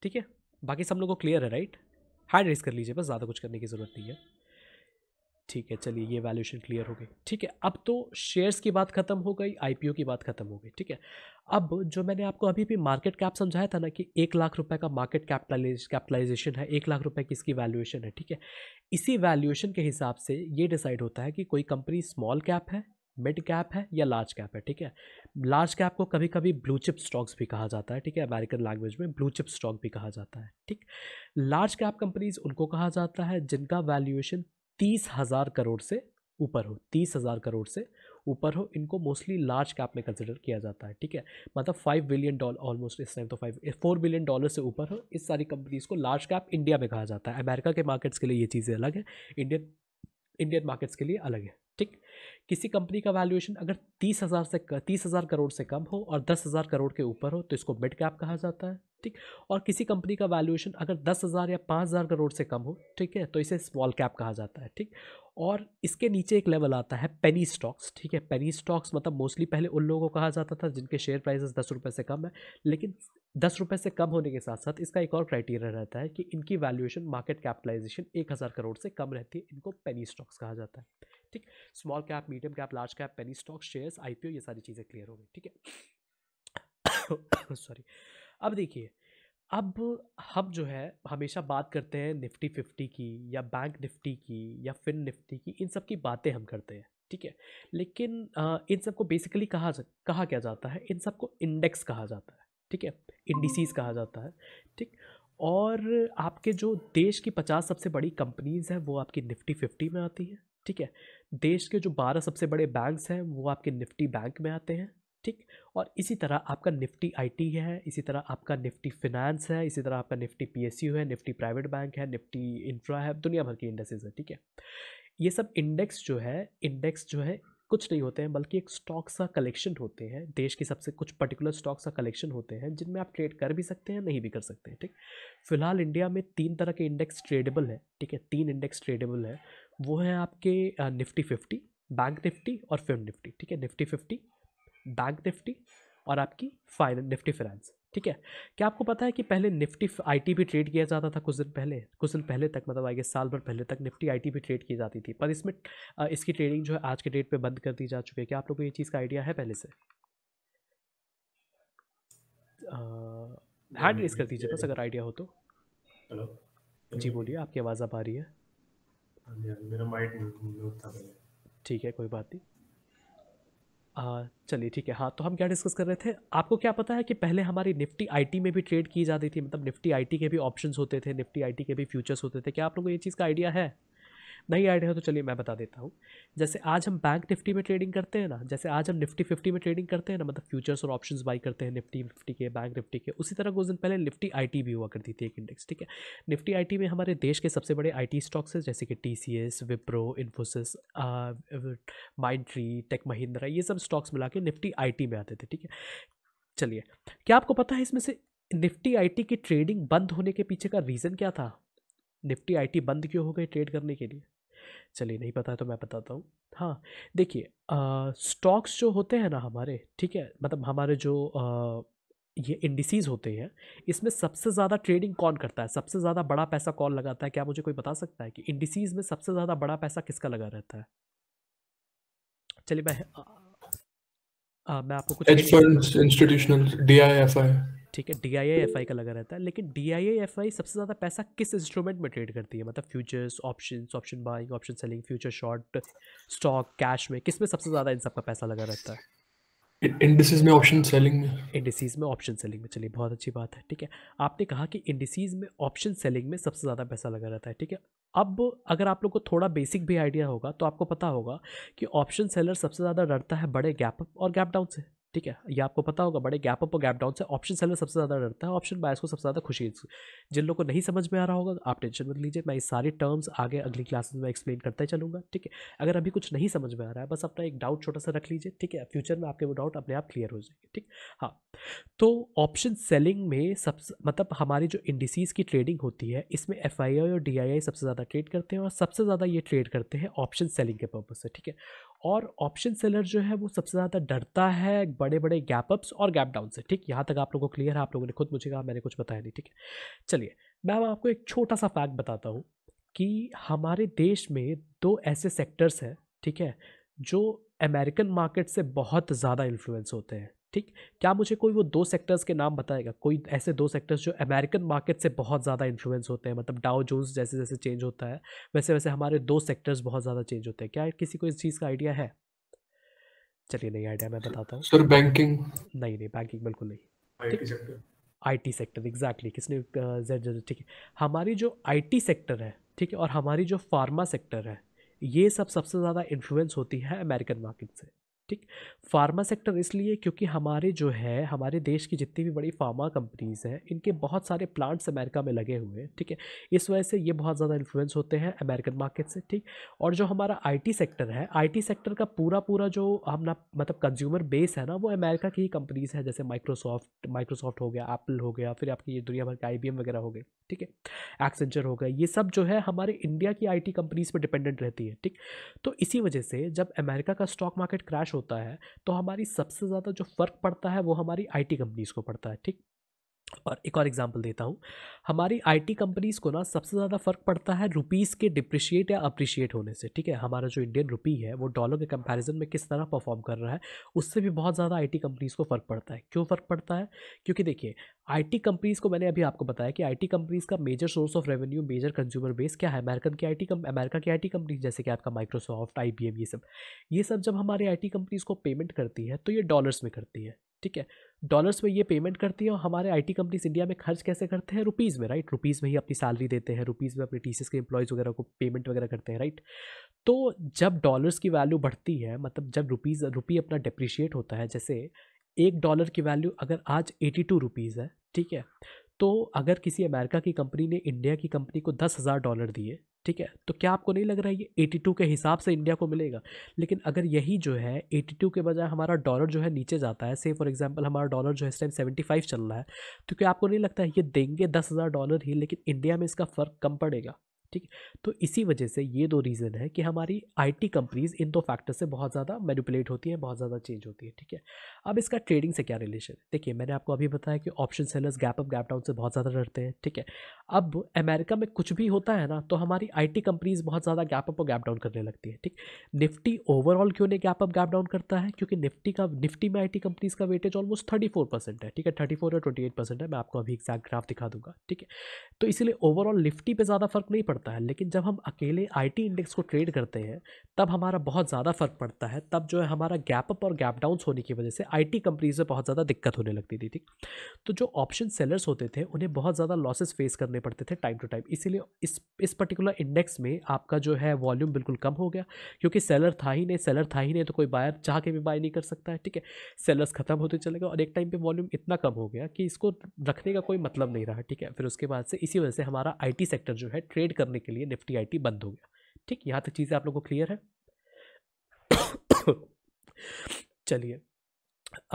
ठीक है बाकी सब लोगों को क्लियर है राइट हैंड रेस कर लीजिए बस ज़्यादा कुछ करने की ज़रूरत नहीं है ठीक है चलिए ये वैल्यूशन क्लियर हो गई ठीक है अब तो शेयर्स की बात खत्म हो गई आईपीओ की बात खत्म हो गई ठीक है अब जो मैंने आपको अभी भी मार्केट कैप समझाया था ना कि एक लाख रुपए का मार्केट कैपिटलाइजेशन है एक लाख रुपए की इसकी वैल्यूएशन है ठीक है इसी वैल्यूएशन के हिसाब से ये डिसाइड होता है कि कोई कंपनी स्मॉल कैप है मिड कैप है या लार्ज कैप है ठीक है लार्ज कैप को कभी कभी ब्लू चिप स्टॉक्स भी कहा जाता है ठीक है अमेरिकन लैंग्वेज में ब्लू चिप स्टॉक भी कहा जाता है ठीक लार्ज कैप कंपनीज उनको कहा जाता है जिनका वैल्यूएशन तीस हज़ार करोड़ से ऊपर हो तीस हज़ार करोड़ से ऊपर हो इनको मोस्टली लार्ज कैप में कंसिडर किया जाता है ठीक है मतलब फाइव बिलियन डॉलर ऑलमोस्ट इस टाइम तो फाइव फोर बिलियन डॉलर से ऊपर हो इस सारी कंपनीज़ को लार्ज कैप इंडिया में कहा जाता है अमेरिका के मार्केट्स के लिए ये चीज़ें अलग है इंडियन इंडियन मार्केट्स के लिए अलग है ठीक किसी कंपनी का वैल्यूएशन अगर तीस हज़ार से तीस हज़ार करोड़ से कम हो और दस हज़ार करोड़ के ऊपर हो तो इसको मिड कैप कहा जाता है ठीक और किसी कंपनी का वैल्यूएशन अगर दस हज़ार या पाँच हज़ार करोड़ से कम हो ठीक है तो इसे स्मॉल कैप कहा जाता है ठीक और इसके नीचे एक लेवल आता है पेनी स्टॉक्स ठीक है पेनी स्टॉक्स मतलब मोस्टली पहले उन लोगों को कहा जाता था जिनके शेयर प्राइसेस दस रुपये से कम है लेकिन दस रुपये से कम होने के साथ साथ इसका एक और क्राइटेरिया रहता है कि इनकी वैल्यूएशन मार्केट कैपिटलाइजेशन एक हज़ार करोड़ से कम रहती है इनको पेनी स्टॉक्स कहा जाता है ठीक small cap medium cap large cap penny stocks shares IPO ये सारी चीज़ें क्लियर हो गई ठीक है सॉरी *coughs* अब देखिए अब हम जो है हमेशा बात करते हैं निफ्टी फिफ्टी की या बैंक निफ्टी की या फिन निफ्टी की इन सब की बातें हम करते हैं ठीक है लेकिन इन सबको बेसिकली कहा कहा क्या जाता है इन सबको इंडेक्स कहा जाता है ठीक है इंडिसीज कहा जाता है ठीक और आपके जो देश की पचास सबसे बड़ी कंपनीज़ हैं वो आपकी निफ्टी फिफ्टी में आती है ठीक है देश के जो बारह सबसे बड़े बैंक्स हैं वो आपके निफ्टी बैंक में आते हैं ठीक और इसी तरह आपका निफ्टी आईटी है इसी तरह आपका निफ्टी फिनेंस है इसी तरह आपका निफ्टी पीएसयू है निफ्टी प्राइवेट बैंक है निफ्टी इंफ्रा है दुनिया भर की इंडस्ट्रीज है ठीक है ये सब इंडेक्स जो है इंडेक्स जो है कुछ नहीं होते हैं बल्कि एक स्टॉक सा कलेक्शन होते हैं देश के सबसे कुछ पर्टिकुलर स्टॉक सा कलेक्शन होते हैं जिनमें आप ट्रेड कर भी सकते हैं नहीं भी कर सकते हैं ठीक फिलहाल इंडिया में तीन तरह के इंडेक्स ट्रेडेबल हैं ठीक है तीन इंडेक्स ट्रेडेबल हैं वो हैं आपके निफ्टी फिफ्टी बैंक निफ्टी और फिफ्ट निफ्टी ठीक है निफ्टी फिफ्टी बैंक निफ्टी और आपकी फाइनल निफ्टी फिनेंस ठीक है क्या आपको पता है कि पहले निफ्टी आईटी भी ट्रेड किया जाता था कुछ दिन पहले कुछ दिन पहले तक मतलब आइए साल भर पहले तक निफ्टी आईटी भी ट्रेड की जाती थी पर इसमें इसकी ट्रेडिंग जो है आज के डेट पे बंद कर दी जा चुकी है क्या आप लोगों को ये चीज़ का आइडिया है पहले से हैंड रेस कर दीजिए बस अगर आइडिया हो तो हेलो जी बोलिए आपकी आवाज़ आ पा रही है हाँ हाँ ठीक है कोई बात नहीं चलिए ठीक है हाँ तो हम क्या डिस्कस कर रहे थे आपको क्या पता है कि पहले हमारी निफ्टी आईटी में भी ट्रेड की जाती थी मतलब निफ्टी आईटी के भी ऑप्शंस होते थे निफ्टी आईटी के भी फ्यूचर्स होते थे क्या आप लोगों को ये चीज़ का आइडिया है नहीं आइडिया हो तो चलिए मैं बता देता हूँ जैसे आज हम बैंक निफ्टी में ट्रेडिंग करते हैं ना जैसे आज हम निफ्टी फिफ्टी में ट्रेडिंग करते हैं ना मतलब फ्यूचर्स और ऑप्शंस बाई करते हैं निफ्टी निफ्टी के बैंक निफ्टी के उसी तरह कुछ दिन पहले निफ्टी आई भी हुआ करती थी एक इंडेक्स ठीक है निफ्टी आई में हमारे देश के सबसे बड़े आई स्टॉक्स हैं जैसे कि T C S Wipro Infosys mind tech Mahindra ये सब स्टॉक्स मिला के निफ्टी आई में आते थे ठीक है चलिए क्या आपको पता है इसमें से निफ्टी आईटी की ट्रेडिंग बंद होने के पीछे का रीज़न क्या था निफ्टी आईटी बंद क्यों हो गई ट्रेड करने के लिए चलिए नहीं पता है तो मैं बताता हूँ हाँ देखिए स्टॉक्स जो होते हैं ना हमारे ठीक है मतलब हमारे जो आ, ये इंडिसीज़ होते हैं इसमें सबसे ज़्यादा ट्रेडिंग कौन करता है सबसे ज़्यादा बड़ा पैसा कौन लगाता है क्या मुझे कोई बता सकता है कि इंडिसीज़ में सबसे ज़्यादा बड़ा पैसा किसका लगा रहता है चलिए मैं आ, आ, मैं आपको कुछ institutional D I F I ठीक है डी आई आई एफ आई का लगा रहता है लेकिन डी आई आई एफ आई सबसे ज़्यादा पैसा किस इंस्ट्रूमेंट में ट्रेड करती है मतलब futures option option buying option selling future short stock cash में किस में सबसे ज़्यादा इन सब का पैसा लगा रहता है इंडिसीज में ऑप्शन सेलिंग में इंडिसीज में ऑप्शन सेलिंग में चलिए बहुत अच्छी बात है ठीक है आपने कहा कि इंडिसीज में ऑप्शन सेलिंग में सबसे ज़्यादा पैसा लगा रहता है ठीक है अब अगर आप लोग को थोड़ा बेसिक भी आइडिया होगा तो आपको पता होगा कि ऑप्शन सेलर सबसे ज़्यादा डरता है बड़े गैप अप और गैप डाउन से ठीक है ये आपको पता होगा बड़े गैप अप और गैप डाउन से ऑप्शन सेलर सबसे ज़्यादा डरता है ऑप्शन बायर्स को सबसे ज़्यादा खुशी जिन लोगों को नहीं समझ में आ रहा होगा आप टेंशन मत लीजिए मैं ये सारे टर्म्स आगे अगली क्लासेस में एक्सप्लेन करता ही चलूँगा ठीक है अगर अभी कुछ नहीं समझ में आ रहा है बस अपना एक डाउट छोटा सा रख लीजिए ठीक है फ्यूचर में आपके वो डाउट अपने आप क्लियर हो जाएंगे ठीक हाँ तो ऑप्शन सेलिंग में सब मतलब हमारी जो इंडिसीज़ की ट्रेडिंग होती है इसमें एफ और डी सबसे ज़्यादा ट्रेड करते हैं और सबसे ज़्यादा ये ट्रेड करते हैं ऑप्शन सेलिंग के पर्पज़ से ठीक है और ऑप्शन सेलर जो है वो सबसे ज़्यादा डरता है बड़े बड़े गैप अप्स और गैप डाउन से ठीक यहाँ तक आप लोगों को क्लियर है आप लोगों ने खुद मुझे कहा मैंने कुछ बताया नहीं ठीक है चलिए मैं आपको एक छोटा सा फैक्ट बताता हूँ कि हमारे देश में दो ऐसे सेक्टर्स हैं ठीक है जो अमेरिकन मार्केट से बहुत ज़्यादा इन्फ्लुएंस होते हैं ठीक क्या मुझे कोई वो दो सेक्टर्स के नाम बताएगा कोई ऐसे दो सेक्टर्स जो अमेरिकन मार्केट से बहुत ज़्यादा इन्फ्लुएंस होते हैं मतलब डाउ जोन्स जैसे जैसे चेंज होता है वैसे वैसे हमारे दो सेक्टर्स बहुत ज़्यादा चेंज होते हैं क्या किसी को इस चीज़ का आइडिया है चलिए नहीं आइडिया मैं बताता हूँ सर बैंकिंग नहीं नहीं बैंकिंग बिल्कुल नहीं आई टी सेक्टर एग्जैक्टली किसने जेड जेड ठीक है हमारी जो आई टी सेक्टर है ठीक है और हमारी जो फार्मा सेक्टर है ये सब सबसे ज़्यादा इन्फ्लुएंस होती है अमेरिकन मार्केट से ठीक फार्मा सेक्टर इसलिए क्योंकि हमारे जो है हमारे देश की जितनी भी बड़ी फार्मा कंपनीज हैं इनके बहुत सारे प्लांट्स अमेरिका में लगे हुए हैं ठीक है इस वजह से ये बहुत ज़्यादा इन्फ्लुएंस होते हैं अमेरिकन मार्केट से ठीक और जो हमारा आईटी सेक्टर है आईटी सेक्टर का पूरा पूरा जो हम ना मतलब कंज्यूमर बेस है ना वो अमेरिका की ही कंपनीज है जैसे माइक्रोसॉफ्ट माइक्रोसॉफ्ट हो गया एप्पल हो गया फिर आपकी ये दुनिया भर के आई वगैरह हो गए ठीक है एक्सेंचर हो गया ये सब जो है हमारे इंडिया की आई कंपनीज पर डिपेंडेंट रहती है ठीक तो इसी वजह से जब अमेरिका का स्टॉक मार्केट क्रैश होता है तो हमारी सबसे ज़्यादा जो फ़र्क पड़ता है वो हमारी आईटी कंपनीज़ को पड़ता है ठीक और एक और एग्जांपल देता हूँ हमारी आईटी कंपनीज़ को ना सबसे ज़्यादा फ़र्क पड़ता है रुपीज़ के डिप्रिशिएट या अप्रिशिएट होने से ठीक है हमारा जो इंडियन रुपी है वो डॉलर के कंपैरिजन में किस तरह परफॉर्म कर रहा है उससे भी बहुत ज़्यादा आईटी कंपनीज़ को फ़र्क पड़ता है क्यों फ़र्क पड़ता है क्योंकि देखिए टी कंपनीज़ को मैंने अभी आपको बताया कि टी कंपनीज़ का major source of revenue major consumer base क्या है अमेरिकन की आईटी अमेरिका की टी कंपनीज जैसे कि आपका माइक्रोसॉफ्ट एम ये सब ये सब जब हमारे टी कंपनीज़ को पेमेंट करती है तो ये डॉलर्स में करती है ठीक है डॉलर्स में ये पेमेंट करती है और हमारे आईटी कंपनीज इंडिया में खर्च कैसे करते हैं रुपीज़ में राइट रुपीज़ में ही अपनी सैलरी देते हैं रुपीज़ में अपने टी के एम्प्लॉयज़ वगैरह को पेमेंट वगैरह करते हैं राइट तो जब डॉलर्स की वैल्यू बढ़ती है मतलब जब रुपीज़ रुपी अपना डिप्रिशिएट होता है जैसे एक डॉलर की वैल्यू अगर आज एटी टू रुपीज़ है ठीक है तो अगर किसी अमेरिका की कंपनी ने इंडिया की कंपनी को दस हज़ार डॉलर दिए ठीक है तो क्या आपको नहीं लग रहा है ये एटी के हिसाब से इंडिया को मिलेगा लेकिन अगर यही जो है एटी के बजाय हमारा डॉलर जो है नीचे जाता है से फॉर एग्जांपल हमारा डॉलर जो है इस टाइम सेवेंटी चल रहा है तो क्या आपको नहीं लगता है ये देंगे दस हज़ार डॉलर ही लेकिन इंडिया में इसका फ़र्क कम पड़ेगा ठीक है तो इसी वजह से ये दो रीज़न है कि हमारी आईटी कंपनीज इन दो फैक्टर से बहुत ज़्यादा मैनिपुलेट होती है बहुत ज़्यादा चेंज होती है ठीक है अब इसका ट्रेडिंग से क्या रिलेशन है देखिए मैंने आपको अभी बताया कि option sellers gap up gap down से बहुत ज़्यादा डरते हैं ठीक है अब अमेरिका में कुछ भी होता है ना तो हमारी आई कंपनीज बहुत ज़्यादा गैप अप और गैप डाउन करने लगती है ठीक निफ्टी ओवरऑल क्यों नहीं गैप अप गैप डाउन करता है क्योंकि निफ्टी का निफ्टी में आई कंपनीज का weightage almost thirty four percent है ठीक है थर्टी फोर या ट्वेंटी एट परसेंट है मैं आपको अभी एग्जैक्ट ग्राफ दिखा दूंगा ठीक है तो इसलिए ओवरऑल निफ्टी पर ज़्यादा फर्क नहीं पड़ता पड़ता है लेकिन जब हम अकेले आईटी इंडेक्स को ट्रेड करते हैं तब हमारा बहुत ज़्यादा फ़र्क पड़ता है तब जो है हमारा गैप अप और गैप डाउन होने की वजह से आईटी कंपनीज में बहुत ज़्यादा दिक्कत होने लगती थी ठीक तो जो ऑप्शन सेलर्स होते थे उन्हें बहुत ज़्यादा लॉसेस फेस करने पड़ते थे टाइम टू टाइम इसीलिए इस इस पर्टिकुलर इंडेक्स में आपका जो है वॉल्यूम बिल्कुल कम हो गया क्योंकि सेलर था ही नहीं सेलर था ही नहीं तो कोई बायर चाह के भी बाय नहीं कर सकता है ठीक है सेलर्स ख़त्म होते चले गए और एक टाइम पर वॉल्यूम इतना कम हो गया कि इसको रखने का कोई मतलब नहीं रहा ठीक है फिर उसके बाद से इसी वजह से हमारा आई सेक्टर जो है ट्रेड कर करने के लिए निफ्टी आईटी बंद हो गया ठीक यहाँ तक चीज़ें आप लोगों को क्लियर है चलिए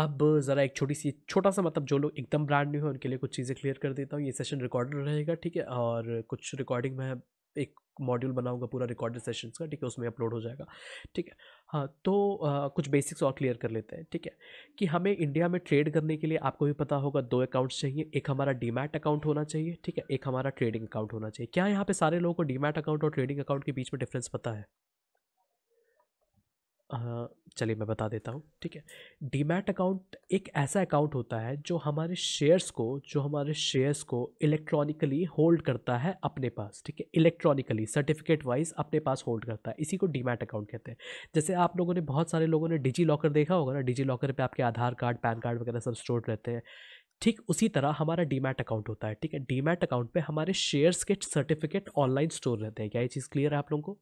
अब ज़रा एक छोटी सी छोटा सा मतलब जो लोग एकदम ब्रांड न्यू है उनके लिए कुछ चीज़ें क्लियर कर देता हूँ ये सेशन रिकॉर्डेड रहेगा ठीक है और कुछ रिकॉर्डिंग मैं एक मॉड्यूल बनाऊंगा पूरा रिकॉर्डेड सेशंस का ठीक है उसमें अपलोड हो जाएगा ठीक है हाँ तो आ, कुछ बेसिक्स और क्लियर कर लेते हैं ठीक है कि हमें इंडिया में ट्रेड करने के लिए आपको भी पता होगा दो अकाउंट्स चाहिए एक हमारा डीमैट अकाउंट होना चाहिए ठीक है एक हमारा ट्रेडिंग अकाउंट होना चाहिए क्या यहाँ पे सारे लोगों को डीमैट अकाउंट और ट्रेडिंग अकाउंट के बीच में डिफरेंस पता है चलिए मैं बता देता हूँ ठीक है डीमैट अकाउंट एक ऐसा अकाउंट होता है जो हमारे शेयर्स को जो हमारे शेयर्स को इलेक्ट्रॉनिकली होल्ड करता है अपने पास ठीक है इलेक्ट्रॉनिकली सर्टिफिकेट वाइज अपने पास होल्ड करता है इसी को डीमैट अकाउंट कहते हैं जैसे आप लोगों ने बहुत सारे लोगों ने डिजी लॉकर देखा होगा ना डिजी लॉकर पर आपके आधार कार्ड पैन कार्ड वगैरह सब स्टोर रहते हैं ठीक उसी तरह हमारा डीमैट अकाउंट होता है ठीक है डीमैट अकाउंट पे हमारे शेयर्स के सर्टिफिकेट ऑनलाइन स्टोर रहते हैं क्या ये चीज़ क्लियर है आप लोगों को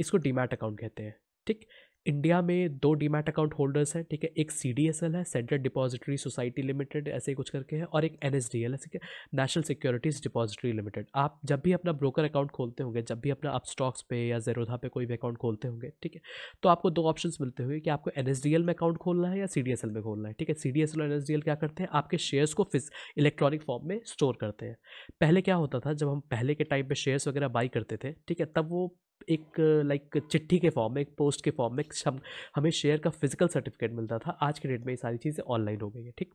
इसको डीमैट अकाउंट कहते हैं ठीक इंडिया में दो डीमैट अकाउंट होल्डर्स हैं ठीक है एक सी है सेंट्रल डिपॉजिटरी सोसाइटी लिमिटेड ऐसे कुछ करके है और एक एन एस डी एल है ठीक है नेशनल सिक्योरिटीज डिपॉजिटरी लिमिटेड आप जब भी अपना ब्रोकर अकाउंट खोलते होंगे जब भी अपना आप स्टॉक्स पे या जेरोधा पे कोई भी अकाउंट खोलते होंगे ठीक है तो आपको दो ऑप्शन मिलते होंगे कि आपको एन एस डी एल में अकाउंट खोलना है या सी डी एस एल में खोलना है ठीक है सी डी एस एल और एन एस डी एल क्या करते हैं आपके शेयर्स को फिज इलेक्ट्रॉनिक फॉर्म में स्टोर करते हैं पहले क्या होता था जब हम पहले के टाइम पर शेयर्स वगैरह बाई करते थे ठीक है तब वो एक लाइक चिट्ठी के फॉर्म में एक पोस्ट के फॉर्म में हम हमें शेयर का फिजिकल सर्टिफिकेट मिलता था आज के डेट में ये सारी चीज़ें ऑनलाइन हो गई है ठीक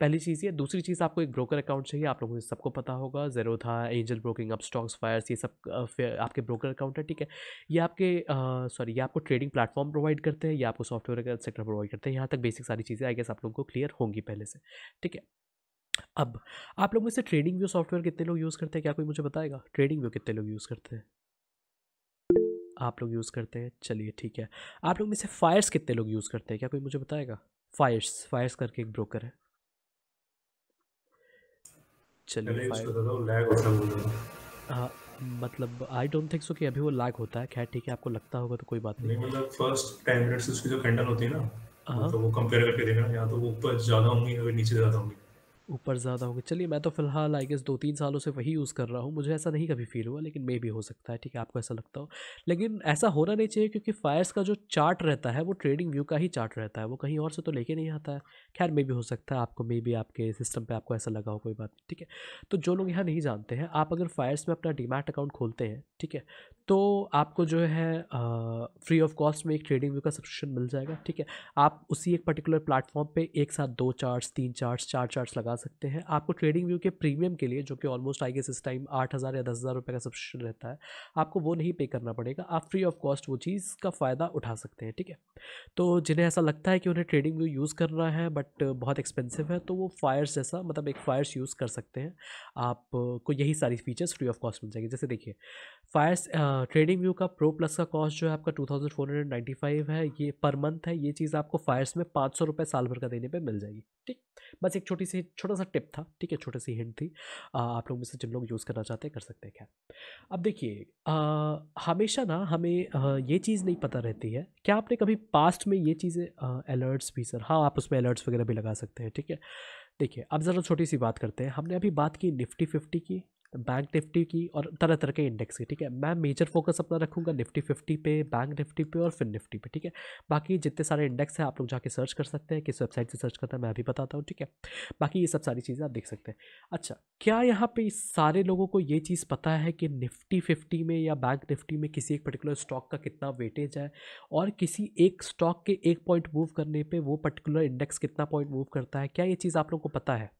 पहली चीज़ ये दूसरी चीज़ आपको एक ब्रोकर अकाउंट चाहिए आप लोगों ने सबको पता होगा जेरो था Angel broking Upstox Fyers ये सब आपके ब्रोकर अकाउंट है ठीक है ये आपके सॉरी ये आपको ट्रेडिंग प्लेटफॉर्म प्रोवाइड करते हैं या आपको सॉफ्टवेयर सेक्टर प्रोवाइड करते हैं यहाँ तक बेसिक सारी चीज़ें आई गेस आप लोगों को क्लियर होंगी पहले से ठीक है अब आप लोग में से ट्रेडिंग व्यू सॉफ्टवेयर कितने लोग यूज़ करते हैं क्या कोई मुझे बताएगा ट्रेडिंग व्यू कितने लोग यूज़ करते हैं आप लोग यूज़ करते हैं चलिए ठीक है आप लोग में से फायर्स कितने लोग यूज़ करते हैं क्या कोई मुझे बताएगा फायर्स फायर्स करके एक ब्रोकर है चलिए हाँ मतलब आई डोंट थिंक सो कि अभी वो लैग होता है खैर ठीक है आपको लगता होगा तो कोई बात नहीं मतलब फर्स्ट टेन मिनट्स उसकी जो कैंडल होती है ना हाँ। तो वो कंपेयर करके देखना या तो वो ऊपर ज़्यादा होंगी या नीचे ज़्यादा होंगी ऊपर ज़्यादा होंगे चलिए मैं तो फिलहाल आई गेस दो तीन सालों से वही यूज़ कर रहा हूँ मुझे ऐसा नहीं कभी फील हुआ लेकिन मे भी हो सकता है ठीक है आपको ऐसा लगता हो लेकिन ऐसा होना नहीं चाहिए क्योंकि फायर्स का जो चार्ट रहता है वो ट्रेडिंग व्यू का ही चार्ट रहता है वो कहीं और से तो लेके नहीं आता है खैर मे भी हो सकता है आपको मे भी आपके सिस्टम पर आपको ऐसा लगा हो कोई बात नहीं ठीक है तो जो लोग यहाँ नहीं जानते हैं आप अगर फायर्स में अपना डीमार्ट अकाउंट खोलते हैं ठीक है तो आपको जो है फ्री ऑफ कॉस्ट में एक ट्रेडिंग व्यू का सब्सक्रिप्शन मिल जाएगा ठीक है आप उसी एक पर्टिकुलर प्लेटफॉर्म पर एक साथ दो चार्ट तीन चार्ट चार चार्ट लगा सकते हैं आपको ट्रेडिंग व्यू के प्रीमियम के लिए जो कि ऑलमोस्ट आई गेस इस टाइम आठ हज़ार या दस हज़ार रुपये का सब्सक्रिप्शन रहता है आपको वो नहीं पे करना पड़ेगा आप फ्री ऑफ कॉस्ट वो चीज़ का फ़ायदा उठा सकते हैं ठीक है तो जिन्हें ऐसा लगता है कि उन्हें ट्रेडिंग व्यू यूज़ करना है बट बहुत एक्सपेंसिव है तो वो फायर्स जैसा मतलब एक फायर्स यूज़ कर सकते हैं आपको यही सारी फीचर्स फ्री ऑफ कॉस्ट मिल जाएगी जैसे देखिए फायर ट्रेडिंग व्यू का प्रो प्लस का कॉस्ट जो है आपका two thousand four hundred ninety five है ये पर मंथ है ये चीज़ आपको फायर्स में पाँच सौ रुपये साल भर का देने पे मिल जाएगी ठीक बस एक छोटी सी छोटा सा टिप था ठीक है छोटी सी हिंट थी आ, आप लोग में से जिन लोग यूज़ करना चाहते हैं कर सकते हैं खैर अब देखिए हमेशा ना हमें आ, ये चीज़ नहीं पता रहती है क्या आपने कभी पास्ट में ये चीज़ें अलर्ट्स भी सर हाँ आप उसमें अलर्ट्स वगैरह भी लगा सकते हैं ठीक है देखिए अब ज़रा छोटी सी बात करते हैं हमने अभी बात की निफ्टी फिफ्टी की बैंक निफ्टी की और तरह तरह के इंडेक्स की ठीक है मैं मेजर फोकस अपना रखूँगा निफ्टी फिफ्टी पे बैंक निफ्टी पे और फिन निफ्टी पे ठीक है बाकी जितने सारे इंडेक्स हैं आप लोग जाके सर्च कर सकते हैं किस वेबसाइट से सर्च करना है मैं अभी बताता हूँ ठीक है बाकी ये सब सारी चीज़ें आप देख सकते हैं अच्छा क्या यहाँ पर सारे लोगों को ये चीज़ पता है कि निफ्टी फिफ्टी में या बैंक निफ्टी में किसी एक पर्टिकुलर स्टॉक का कितना वेटेज है और किसी एक स्टॉक के एक पॉइंट मूव करने पर वो पर्टिकुलर इंडेक्स कितना पॉइंट मूव करता है क्या ये चीज़ आप लोग को पता है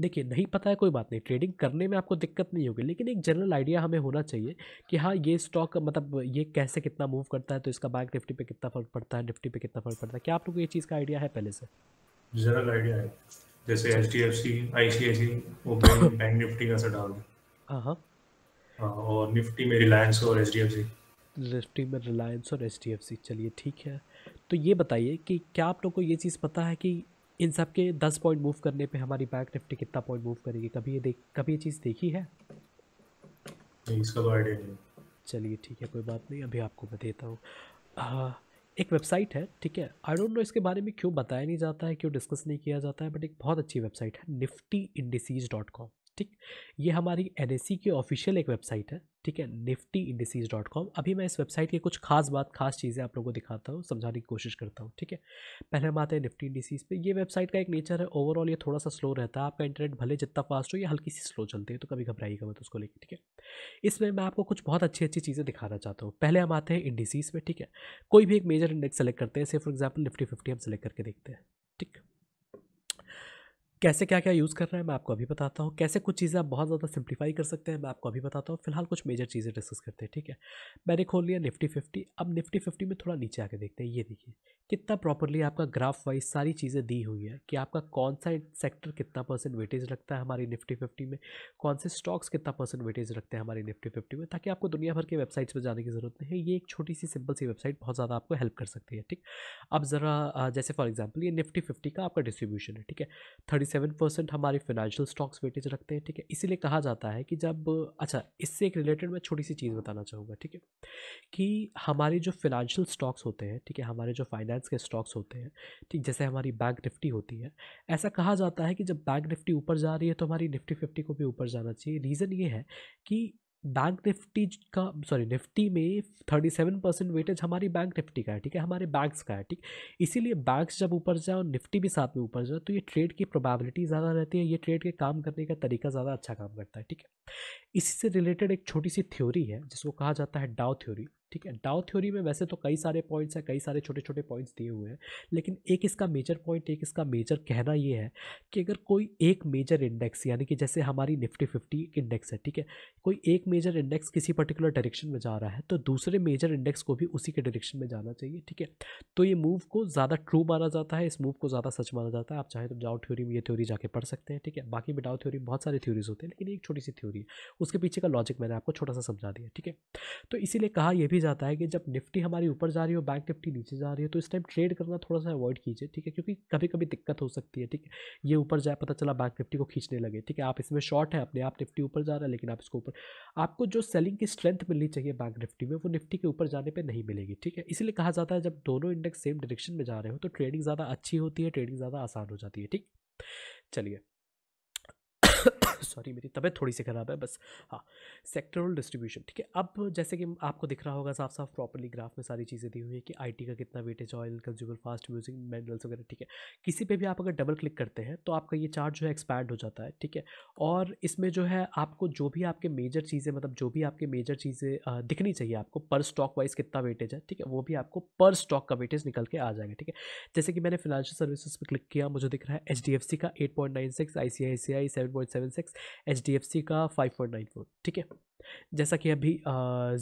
देखिए नहीं पता है कोई बात नहीं ट्रेडिंग करने में आपको दिक्कत नहीं होगी लेकिन एक जनरल आइडिया हमें होना चाहिए कि हाँ ये स्टॉक मतलब ये कैसे कितना मूव करता है तो इसका बैंक निफ्टी पे कितना फ़र्क पड़ता है निफ्टी पे कितना फ़र्क पड़ता है क्या आप लोग को ये चीज़ का आइडिया है पहले से जनरल आइडिया है जैसे H D F C I C I C वो बैंक हाँ। निफ्टी का सटाल हाँ, हाँ हाँ और निफ्टी में रिलायंस और H D F C Nifty में रिलायंस और एच डी एफ सी चलिए ठीक है तो ये बताइए कि क्या आप लोग को ये चीज़ पता है कि इन सब के दस पॉइंट मूव करने पे हमारी बैंक निफ्टी कितना पॉइंट मूव करेगी कभी ये देख कभी ये चीज़ देखी है इसका तो आइडिया चलिए ठीक है कोई बात नहीं अभी आपको मैं देता हूँ एक वेबसाइट है ठीक है आई डोंट नो इसके बारे में क्यों बताया नहीं जाता है क्यों डिस्कस नहीं किया जाता है बट एक बहुत अच्छी वेबसाइट है निफ्टी इंडिसीज डॉट कॉम ठीक ये हमारी एन की ऑफिशियल एक वेबसाइट है ठीक है निफ्टी इंडिसीज डॉट कॉम अभी मैं इस वेबसाइट की कुछ खास बात खास चीज़ें आप लोगों को दिखाता हूँ समझाने की कोशिश करता हूँ ठीक है पहले हम आते हैं निफ्टी इंडिसीज पे ये वेबसाइट का एक नेचर है ओवरऑल ये थोड़ा सा स्लो रहता है आपका इंटरनेट भले जितना फास्ट हो या हल्की सी स्लो चलती है तो कभी घबराइएगा मत उसको लेकर ठीक है इसमें मैं आपको कुछ बहुत अच्छी अच्छी चीज़ें दिखाना चाहता हूँ पहले हम आते हैं इंडिसीज़ में ठीक है कोई भी एक मेजर इंडेक्स सेलेक्ट करते हैं से फॉर एग्जाम्पल निफ्टी फिफ्टी हम सेलेक्ट करके देखते हैं ठीक है कैसे क्या क्या यूज़ करना है मैं आपको अभी बताता हूँ कैसे कुछ चीज़ें आप बहुत ज़्यादा सिंप्लीफाई कर सकते हैं मैं आपको अभी बताता हूँ फिलहाल कुछ मेजर चीज़ें डिस्कस करते हैं ठीक है मैंने खोल लिया निफ्टी फिफ्टी अब निफ्टी फिफ्टी में थोड़ा नीचे आके देखते हैं ये देखिए कितना प्रॉपरली आपका ग्राफ वाइज सारी चीज़ें दी हुई है कि आपका कौन सा सेक्टर कितना परसेंट वेटेज रखता है हमारी निफ्टी फिफ्टी में कौन से स्टॉक्स कितना परसेंट वेटेज रखते हैं हमारी निफ्टी फिफ्टी में ताकि आपको दुनिया भर के वेबसाइट्स पर जाने की ज़रूरत नहीं है ये एक छोटी सी सिंपल सी वेबसाइट बहुत ज़्यादा आपको हेल्प कर सकती है ठीक अब ज़रा जैसे फॉर एग्जाम्पल ये निफ्टी फिफ्टी का आपका डिस्ट्रीब्यूशन है ठीक है थर्टी सेवन परसेंट हमारी फाइनेंशियल स्टॉक्स वेटेज रखते हैं ठीक है इसीलिए कहा जाता है कि जब अच्छा इससे एक रिलेटेड मैं छोटी सी चीज़ बताना चाहूँगा ठीक है कि हमारे जो फिनेंशियल स्टॉक्स होते हैं ठीक है हमारे जो फाइनेंस के स्टॉक्स होते हैं ठीक जैसे हमारी बैंक निफ्टी होती है ऐसा कहा जाता है कि जब बैंक निफ्टी ऊपर जा रही है तो हमारी निफ्टी फिफ्टी को भी ऊपर जाना चाहिए रीज़न ये है कि बैंक निफ्टी का सॉरी निफ्टी में 37 परसेंट वेटेज हमारी बैंक निफ्टी का है ठीक है हमारे बैंक्स का है ठीक इसीलिए बैंक्स जब ऊपर जाए और निफ्टी भी साथ में ऊपर जाए तो ये ट्रेड की प्रोबेबिलिटी ज़्यादा रहती है ये ट्रेड के काम करने का तरीका ज़्यादा अच्छा काम करता है ठीक है इसी से रिलेटेड एक छोटी सी थ्योरी है जिसको कहा जाता है डाव थ्योरी ठीक है डाउ थ्योरी में वैसे तो कई सारे पॉइंट्स हैं कई सारे छोटे छोटे पॉइंट्स दिए हुए हैं लेकिन एक इसका मेजर पॉइंट एक इसका मेजर कहना ये है कि अगर कोई एक मेजर इंडेक्स यानी कि जैसे हमारी निफ्टी फिफ्टी एक इंडेक्स है ठीक है कोई एक मेजर इंडेक्स किसी पर्टिकुलर डायरेक्शन में जा रहा है तो दूसरे मेजर इंडेक्स को भी उसी के डायरेक्शन में जाना चाहिए ठीक है तो ये मूव को ज़्यादा ट्रू माना जाता है इस मूव को ज़्यादा सच माना जाता है आप चाहे तो डाउ थ्योरी में ये थ्योरी जाके पढ़ सकते हैं ठीक है बाकी भी डाउ थ्योरी बहुत सारी थ्योरीज होते हैं लेकिन एक छोटी सी थ्योरी है उसके पीछे का लॉजिक मैंने आपको छोटा सा समझा दिया ठीक है तो इसीलिए कहा यह भी भी जाता है कि जब निफ्टी हमारी ऊपर जा रही हो बैंक निफ्टी नीचे जा रही हो तो इस टाइम ट्रेड करना थोड़ा सा अवॉइड कीजिए ठीक है क्योंकि कभी कभी दिक्कत हो सकती है ठीक है ये ऊपर जाए पता चला बैंक निफ्टी को खींचने लगे ठीक है आप इसमें शॉर्ट है अपने आप निफ्टी ऊपर जा रहा है लेकिन आप इसको ऊपर आपको जो सेलिंग की स्ट्रेंथ मिलनी चाहिए बैंक निफ्टी में वो निफ्टी के ऊपर जाने पर नहीं मिलेगी ठीक है इसलिए कहा जाता है जब दोनों इंडेक्स सेम डायरेक्शन में जा रहे हो तो ट्रेडिंग ज़्यादा अच्छी होती है ट्रेडिंग ज़्यादा आसान हो जाती है ठीक चलिए सॉरी मेरी तबीयत थोड़ी सी ख़राब है बस हाँ सेक्टरल डिस्ट्रीब्यूशन ठीक है अब जैसे कि आपको दिख रहा होगा साफ साफ प्रॉपरली ग्राफ में सारी चीज़ें दी हुई है कि आईटी का कितना weightage oil consumer fast music minerals वगैरह ठीक है किसी पे भी आप अगर डबल क्लिक करते हैं तो आपका ये चार्ट जो है एक्सपैंड हो जाता है ठीक है और इसमें जो है आपको जो भी आपके मेजर चीज़ें मतलब जो भी आपके मेजर चीज़ें दिखनी चाहिए आपको पर स्टॉक वाइज कितना वेटेज है ठीक है वो भी आपको पर स्टॉक का वेटेज निकल के आ जाएगा ठीक है जैसे कि मैंने फाइनेंशियल सर्विसेज पर क्लिक किया मुझे दिख रहा है एच का eight point nine six I C I C I seven point seven six H D F C का फाइव पॉइंट नाइन फोर ठीक है जैसा कि अभी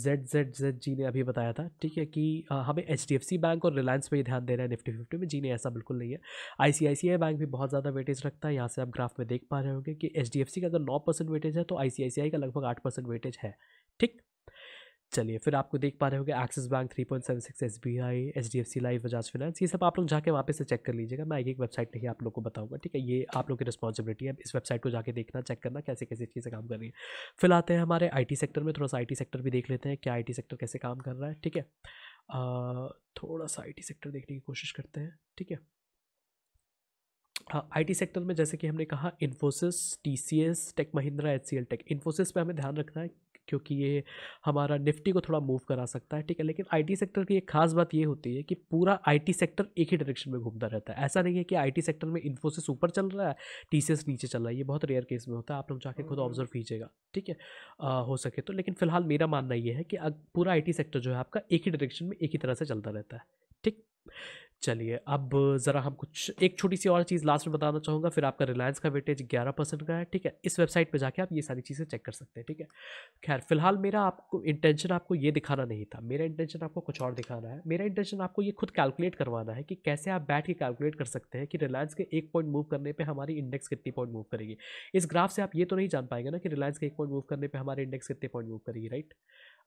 जेड जेड जेड जी ने अभी बताया था ठीक है कि आ, हमें H D F C bank और रिलायंस पर ही ध्यान दे रहे हैं निफ्टी फिफ्टी में जी ने ऐसा बिल्कुल नहीं है आई C I C I bank भी बहुत ज़्यादा वेटेज रखता है यहाँ से आप ग्राफ में देख पा रहे होंगे कि एच डी एफ सी का अगर नौ परसेंट वेटेज है तो आई सी आई सी आई का लगभग आठ परसेंट वेटेज है ठीक चलिए फिर आपको देख पा रहे होंगे Axis bank three point seven six S B I H D F C life Bajaj finance ये सब आप लोग जाके वापस से चेक कर लीजिएगा मैं एक एक वेबसाइट नहीं आप लोग को बताऊंगा ठीक है ये आप लोग की रिस्पॉन्सिबिलिटी है इस वेबसाइट को जाके देखना चेक करना कैसे कैसे चीज़ें काम कर रही है फिर आते हैं हमारे आई टी सेक्टर में थोड़ा सा आई टी सेक्टर भी देख लेते हैं क्या आई टी सेक्टर कैसे काम कर रहा है ठीक है थोड़ा सा आई टी सेक्टर देखने की कोशिश करते हैं ठीक है आई टी सेक्टर में जैसे कि हमने कहा Infosys T C S tech Mahindra H C L tech Infosys पर हमें ध्यान रखना है क्योंकि ये हमारा निफ्टी को थोड़ा मूव करा सकता है ठीक है लेकिन आईटी सेक्टर की एक खास बात ये होती है कि पूरा आईटी सेक्टर एक ही डायरेक्शन में घूमता रहता है ऐसा नहीं है कि आईटी सेक्टर में इन्फोसिस ऊपर चल रहा है टी नीचे चल रहा है ये बहुत रेयर केस में होता है आप लोग जाके खुद ऑब्जर्व कीजिएगा ठीक है आ, हो सके तो लेकिन फिलहाल मेरा मानना ये है कि पूरा आई सेक्टर जो है आपका एक ही डायरेक्शन में एक ही तरह से चलता रहता है ठीक चलिए अब ज़रा हम कुछ एक छोटी सी और चीज़ लास्ट में बताना चाहूँगा फिर आपका रिलायंस का वेटेज ग्यारह परसेंट का है ठीक है इस वेबसाइट पे जाके आप ये सारी चीज़ें चेक कर सकते हैं ठीक है खैर फिलहाल मेरा आपको इंटेंशन आपको ये दिखाना नहीं था मेरा इंटेंशन आपको कुछ और दिखाना है मेरा इंटेंशन आपको ये खुद कैलकुलेट करवाना है कि कैसे आप बैठ के कैलकुलेट कर सकते हैं कि रिलायंस के एक पॉइंट मूव करने पर हमारी इंडेक्स कितनी पॉइंट मूव करेगी इस ग्राफ से आप ये तो नहीं जान पाएंगे ना कि रिलायंस के एक पॉइंट मूव करने पर हमारे इंडेक्स कितने पॉइंट मूव करेगी राइट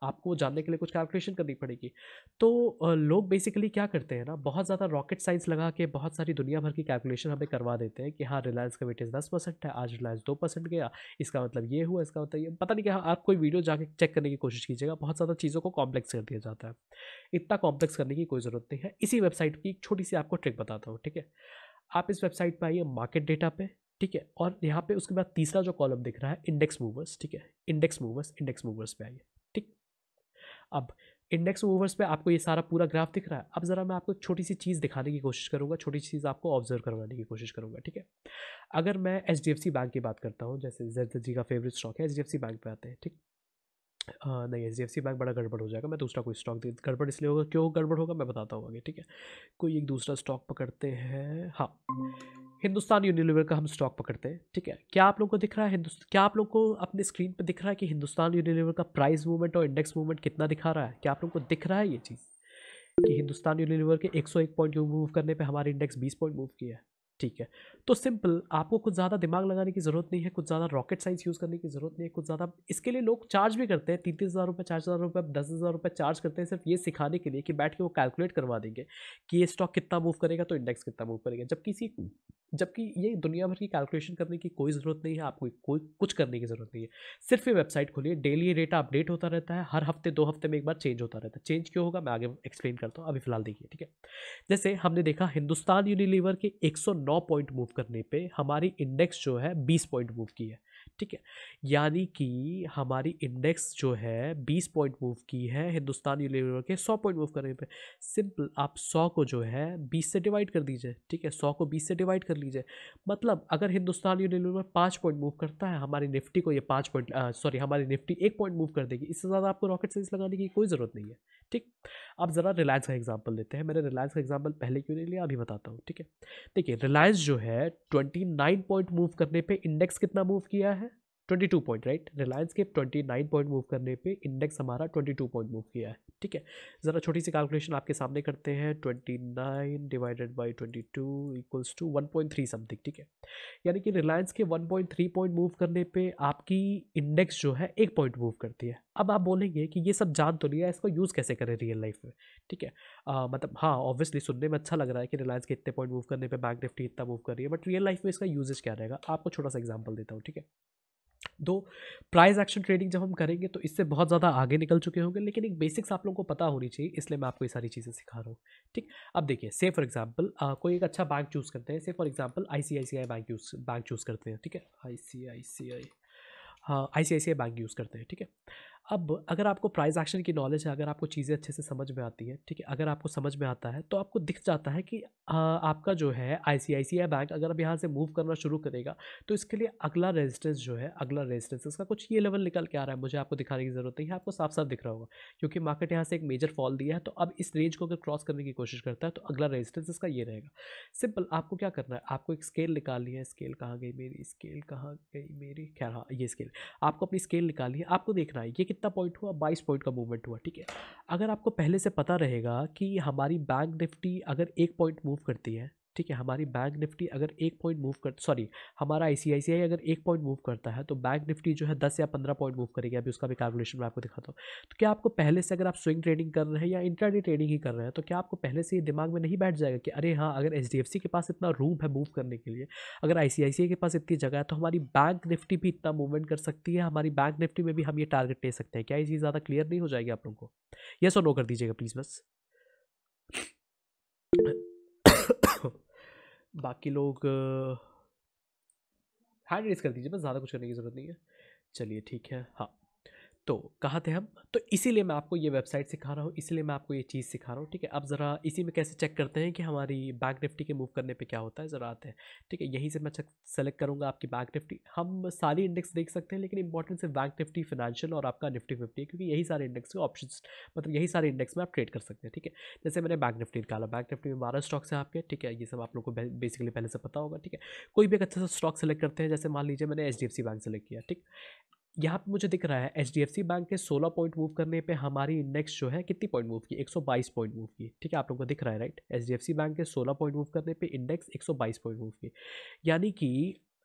आपको जानने के लिए कुछ कैलकुलेशन करनी पड़ेगी तो लोग बेसिकली क्या करते हैं ना बहुत ज़्यादा ज़्यादा रॉकेट साइंस लगा के बहुत सारी दुनिया भर की कैलकुलेशन हमें करवा देते हैं कि हाँ रिलायंस का वेटेज दस परसेंट है आज रिलायंस दो परसेंट गया इसका मतलब ये हुआ इसका मतलब ये पता नहीं क्या आप कोई वीडियो जाके चेक करने की कोशिश कीजिएगा बहुत ज़्यादा चीज़ों को कॉम्प्लेक्स कर दिया जाता है इतना कॉम्प्लेक्स करने की कोई ज़रूरत नहीं है इसी वेबसाइट की एक छोटी सी आपको ट्रिक बताता हूँ ठीक है आप इस वेबसाइट पर आइए मार्केट डेटा पे ठीक है और यहाँ पे उसके बाद तीसरा जो कॉलम दिख रहा है इंडेक्स मूवर्स ठीक है इंडेक्स मूवर्स इंडेक्स मूवर्स पे आइए ठीक अब इंडेक्स मूवर्स पे आपको ये सारा पूरा ग्राफ दिख रहा है अब ज़रा मैं आपको छोटी सी चीज़ दिखाने की कोशिश करूँगा छोटी चीज़ आपको ऑब्जर्व करवाने की कोशिश करूँगा ठीक है अगर मैं एच बैंक की बात करता हूँ जैसे जैद जी का फेवरेट स्टॉक है एच बैंक पे आते हैं ठीक नहीं एच डी बैंक बड़ा गड़बड़ हो जाएगा मैं दूसरा कोई स्टॉक गड़बड़ इसलिए होगा क्यों गड़बड़ होगा मैं बताता हूँ आगे ठीक है कोई एक दूसरा स्टॉक पकड़ते हैं हाँ हिंदुस्तान यूनिलीवर का हम स्टॉक पकड़ते हैं ठीक है क्या आप लोग को दिख रहा है हिंदुस्तान क्या आप लोग को अपने स्क्रीन पर दिख रहा है कि हिंदुस्तान यूनिलीवर का प्राइस मूवमेंट और इंडेक्स मूवमेंट कितना दिखा रहा है क्या आप लोग को दिख रहा है ये चीज़ कि हिंदुस्तान यूनिलीवर के 101 पॉइंट मूव करने पे हमारे इंडेक्स 20 पॉइंट मूव किया है ठीक है तो सिंपल आपको कुछ ज़्यादा दिमाग लगाने की ज़रूरत नहीं है कुछ ज़्यादा रॉकेट साइंस यूज़ करने की ज़रूरत नहीं है कुछ ज़्यादा इसके लिए लोग चार्ज भी करते हैं तीन तीस हज़ार रुपये चार हज़ार रुपये दस हज़ार रुपये चार्ज करते हैं सिर्फ ये सिखाने के लिए कि बैठ के वो कैलकुलेट करवा देंगे कि ये स्टॉक कितना मूव करेगा तो इंडेक्स कितना मूव करेगा जबकि किसी जबकि ये दुनिया भर की कैलकुलेशन करने की कोई ज़रूरत नहीं है आपको कोई कुछ करने की ज़रूरत नहीं है सिर्फ ये वेबसाइट खोलिए डेली डेटा अपडेट होता रहता है हर हफ्ते दो हफ्ते में एक बार चेंज होता रहता है चेंज क्यों होगा मैं आगे एक्सप्लेन करता हूँ अभी फिलहाल देखिए ठीक है जैसे हमने देखा हिंदुस्तान यूनिलीवर के एक 9 पॉइंट मूव करने पे हमारी इंडेक्स जो है 20 पॉइंट मूव की है ठीक है यानी कि हमारी इंडेक्स जो है 20 पॉइंट मूव की है हिंदुस्तान यूनिवर के 100 पॉइंट मूव करने पे सिंपल आप 100 को जो है 20 से डिवाइड कर दीजिए ठीक है 100 को 20 से डिवाइड कर लीजिए मतलब अगर हिंदुस्तान यूनिवर पाँच पॉइंट मूव करता है हमारी निफ्टी को ये पाँच पॉइंट सॉरी हमारी निफ्टी एक पॉइंट मूव कर देगी इससे ज़्यादा आपको रॉकेट साइंस लगाने की कोई ज़रूरत नहीं है ठीक अब ज़रा रिलायंस का एग्जाम्पल लेते हैं मैंने रिलायंस का एग्जाम्पल पहले क्यों नहीं लिया अभी बताता हूँ ठीक है देखिए रिलायंस जो है ट्वेंटी नाइन पॉइंट मूव करने पे इंडेक्स कितना मूव किया है twenty two point right Reliance के ट्वेंटी नाइन पॉइंट मूव करने पे इंडेक्स हमारा ट्वेंटी टू पॉइंट मूव किया है ठीक है ज़रा छोटी सी कैलकुलेशन आपके सामने करते हैं twenty nine divided by twenty two equals two one point three something ठीक है यानी कि रिलायंस के one point three point move करने पे आपकी इंडेक्स जो है एक पॉइंट मूव करती है अब आप बोलेंगे कि ये सब जान तो लिया इसको यूज़ कैसे करें रियल लाइफ में ठीक है आ, मतलब हाँ ऑब्वियसली सुनने में अच्छा लग रहा है कि रिलायंस के इतने पॉइंट मूव करने पर बैंक निफ्टी इतना मूव कर रही है बट रियल लाइफ में इसका यूजेज क्या रहेगा आपको छोटा सा एग्जाम्पल देता हूँ ठीक है दो प्राइस एक्शन ट्रेडिंग जब हम करेंगे तो इससे बहुत ज़्यादा आगे निकल चुके होंगे लेकिन एक बेसिक्स आप लोगों को पता होनी चाहिए इसलिए मैं आपको ये सारी चीज़ें सिखा रहा हूँ ठीक अब देखिए से फॉर एग्जाम्पल कोई एक अच्छा बैंक चूज़ करते हैं से for example I C I C I bank use bank choose करते हैं ठीक है आई सी आई सी आई हाँ आई C I C I bank use करते हैं ठीक है अब अगर आपको प्राइस एक्शन की नॉलेज है अगर आपको चीज़ें अच्छे से समझ में आती हैं ठीक है अगर आपको समझ में आता है तो आपको दिख जाता है कि आ, आपका जो है आई बैंक अगर अब यहाँ से मूव करना शुरू करेगा तो इसके लिए अगला रेजिस्टेंस जो है अगला रेजिस्टेंस इसका कुछ ये लेवल निकल के आ रहा है मुझे आपको दिखाने की ज़रूरत नहीं है आपको साफ साफ दिख रहा होगा क्योंकि मार्केट यहाँ से एक मेजर फॉल दिया है तो अब इस रेंज को अगर क्रॉस करने की कोशिश करता है तो अगला रेजिस्टेंस इसका ये रहेगा सिंपल आपको क्या करना है आपको एक स्केल निकालनी है स्केल कहाँ गई मेरी स्केल कहाँ गई मेरी खैर हाँ ये स्केल आपको अपनी स्केल निकालनी है आपको देखना है ये कितना पॉइंट हुआ बाईस पॉइंट का मूवमेंट हुआ ठीक है अगर आपको पहले से पता रहेगा कि हमारी बैंक निफ्टी अगर एक पॉइंट मूव करती है ठीक है हमारी बैंक निफ्टी अगर एक पॉइंट मूव कर सॉरी हमारा आईसीआईसीआई अगर एक पॉइंट मूव करता है तो बैंक निफ्टी जो है दस या पंद्रह पॉइंट मूव करेगी अभी उसका भी कैलकुलेशन मैं आपको दिखाता हूँ तो क्या आपको पहले से अगर आप स्विंग ट्रेडिंग कर रहे हैं या इंटर ट्रेडिंग ही कर रहे हैं तो क्या आपको पहले से ये दिमाग में नहीं बैठ जाएगा कि अरे हाँ अगर एच के पास इतना रूम है मूव करने के लिए अगर आई के पास इतनी जगह है तो हमारी बैंक निफ्टी भी इतना मूवमेंट कर सकती है हमारी बैंक निफ्टी में भी हम ये टारगेट ले सकते हैं क्या ये चीज़ ज़्यादा क्लियर नहीं हो जाएगी आप लोगों को यस और नो कर दीजिएगा प्लीज़ बस बाकी लोग हैंड रेस कर दीजिए बस ज़्यादा कुछ करने की ज़रूरत नहीं है चलिए ठीक है हाँ तो कहाँ थे हम तो इसीलिए मैं आपको ये वेबसाइट सिखा रहा हूँ इसीलिए मैं आपको ये चीज़ सिखा रहा हूँ ठीक है अब ज़रा इसी में कैसे चेक करते हैं कि हमारी बैंक निफ्टी के मूव करने पे क्या होता है ज़रा आते हैं ठीक है यहीं से मैं चेक सेलेक्ट करूँगा आपकी बैंक निफ्टी हम सारी इंडेक्स देख सकते हैं लेकिन इंपॉर्टेंट से बैंक निफ्टी फाइनेंशियल और आपका निफ्टी फिफ्टी क्योंकि यही सारे इंडेक्स के ऑप्शन मतलब यही सारे इंडेक्स में आप ट्रेड कर सकते हैं ठीक है जैसे मैंने बैंक निफ्टी निकाला बैंक निफ्टी में बारह स्टॉक्स हैं आपके ठीक है ये सब आप लोग को बेसिकली पहले से पता होगा ठीक है कोई भी एक अच्छा सा स्टॉक सेलेक्ट करते हैं जैसे मान लीजिए मैंने एच बैंक सेलेक्ट किया ठीक यहाँ पे मुझे दिख रहा है एच डी बैंक के 16 पॉइंट मूव करने पे हमारी इंडेक्स जो है कितनी पॉइंट मूव की 122 पॉइंट मूव की ठीक है आप लोगों को दिख रहा है राइट एच डी बैंक के 16 पॉइंट मूव करने पे इंडेक्स 122 पॉइंट मूव की यानी कि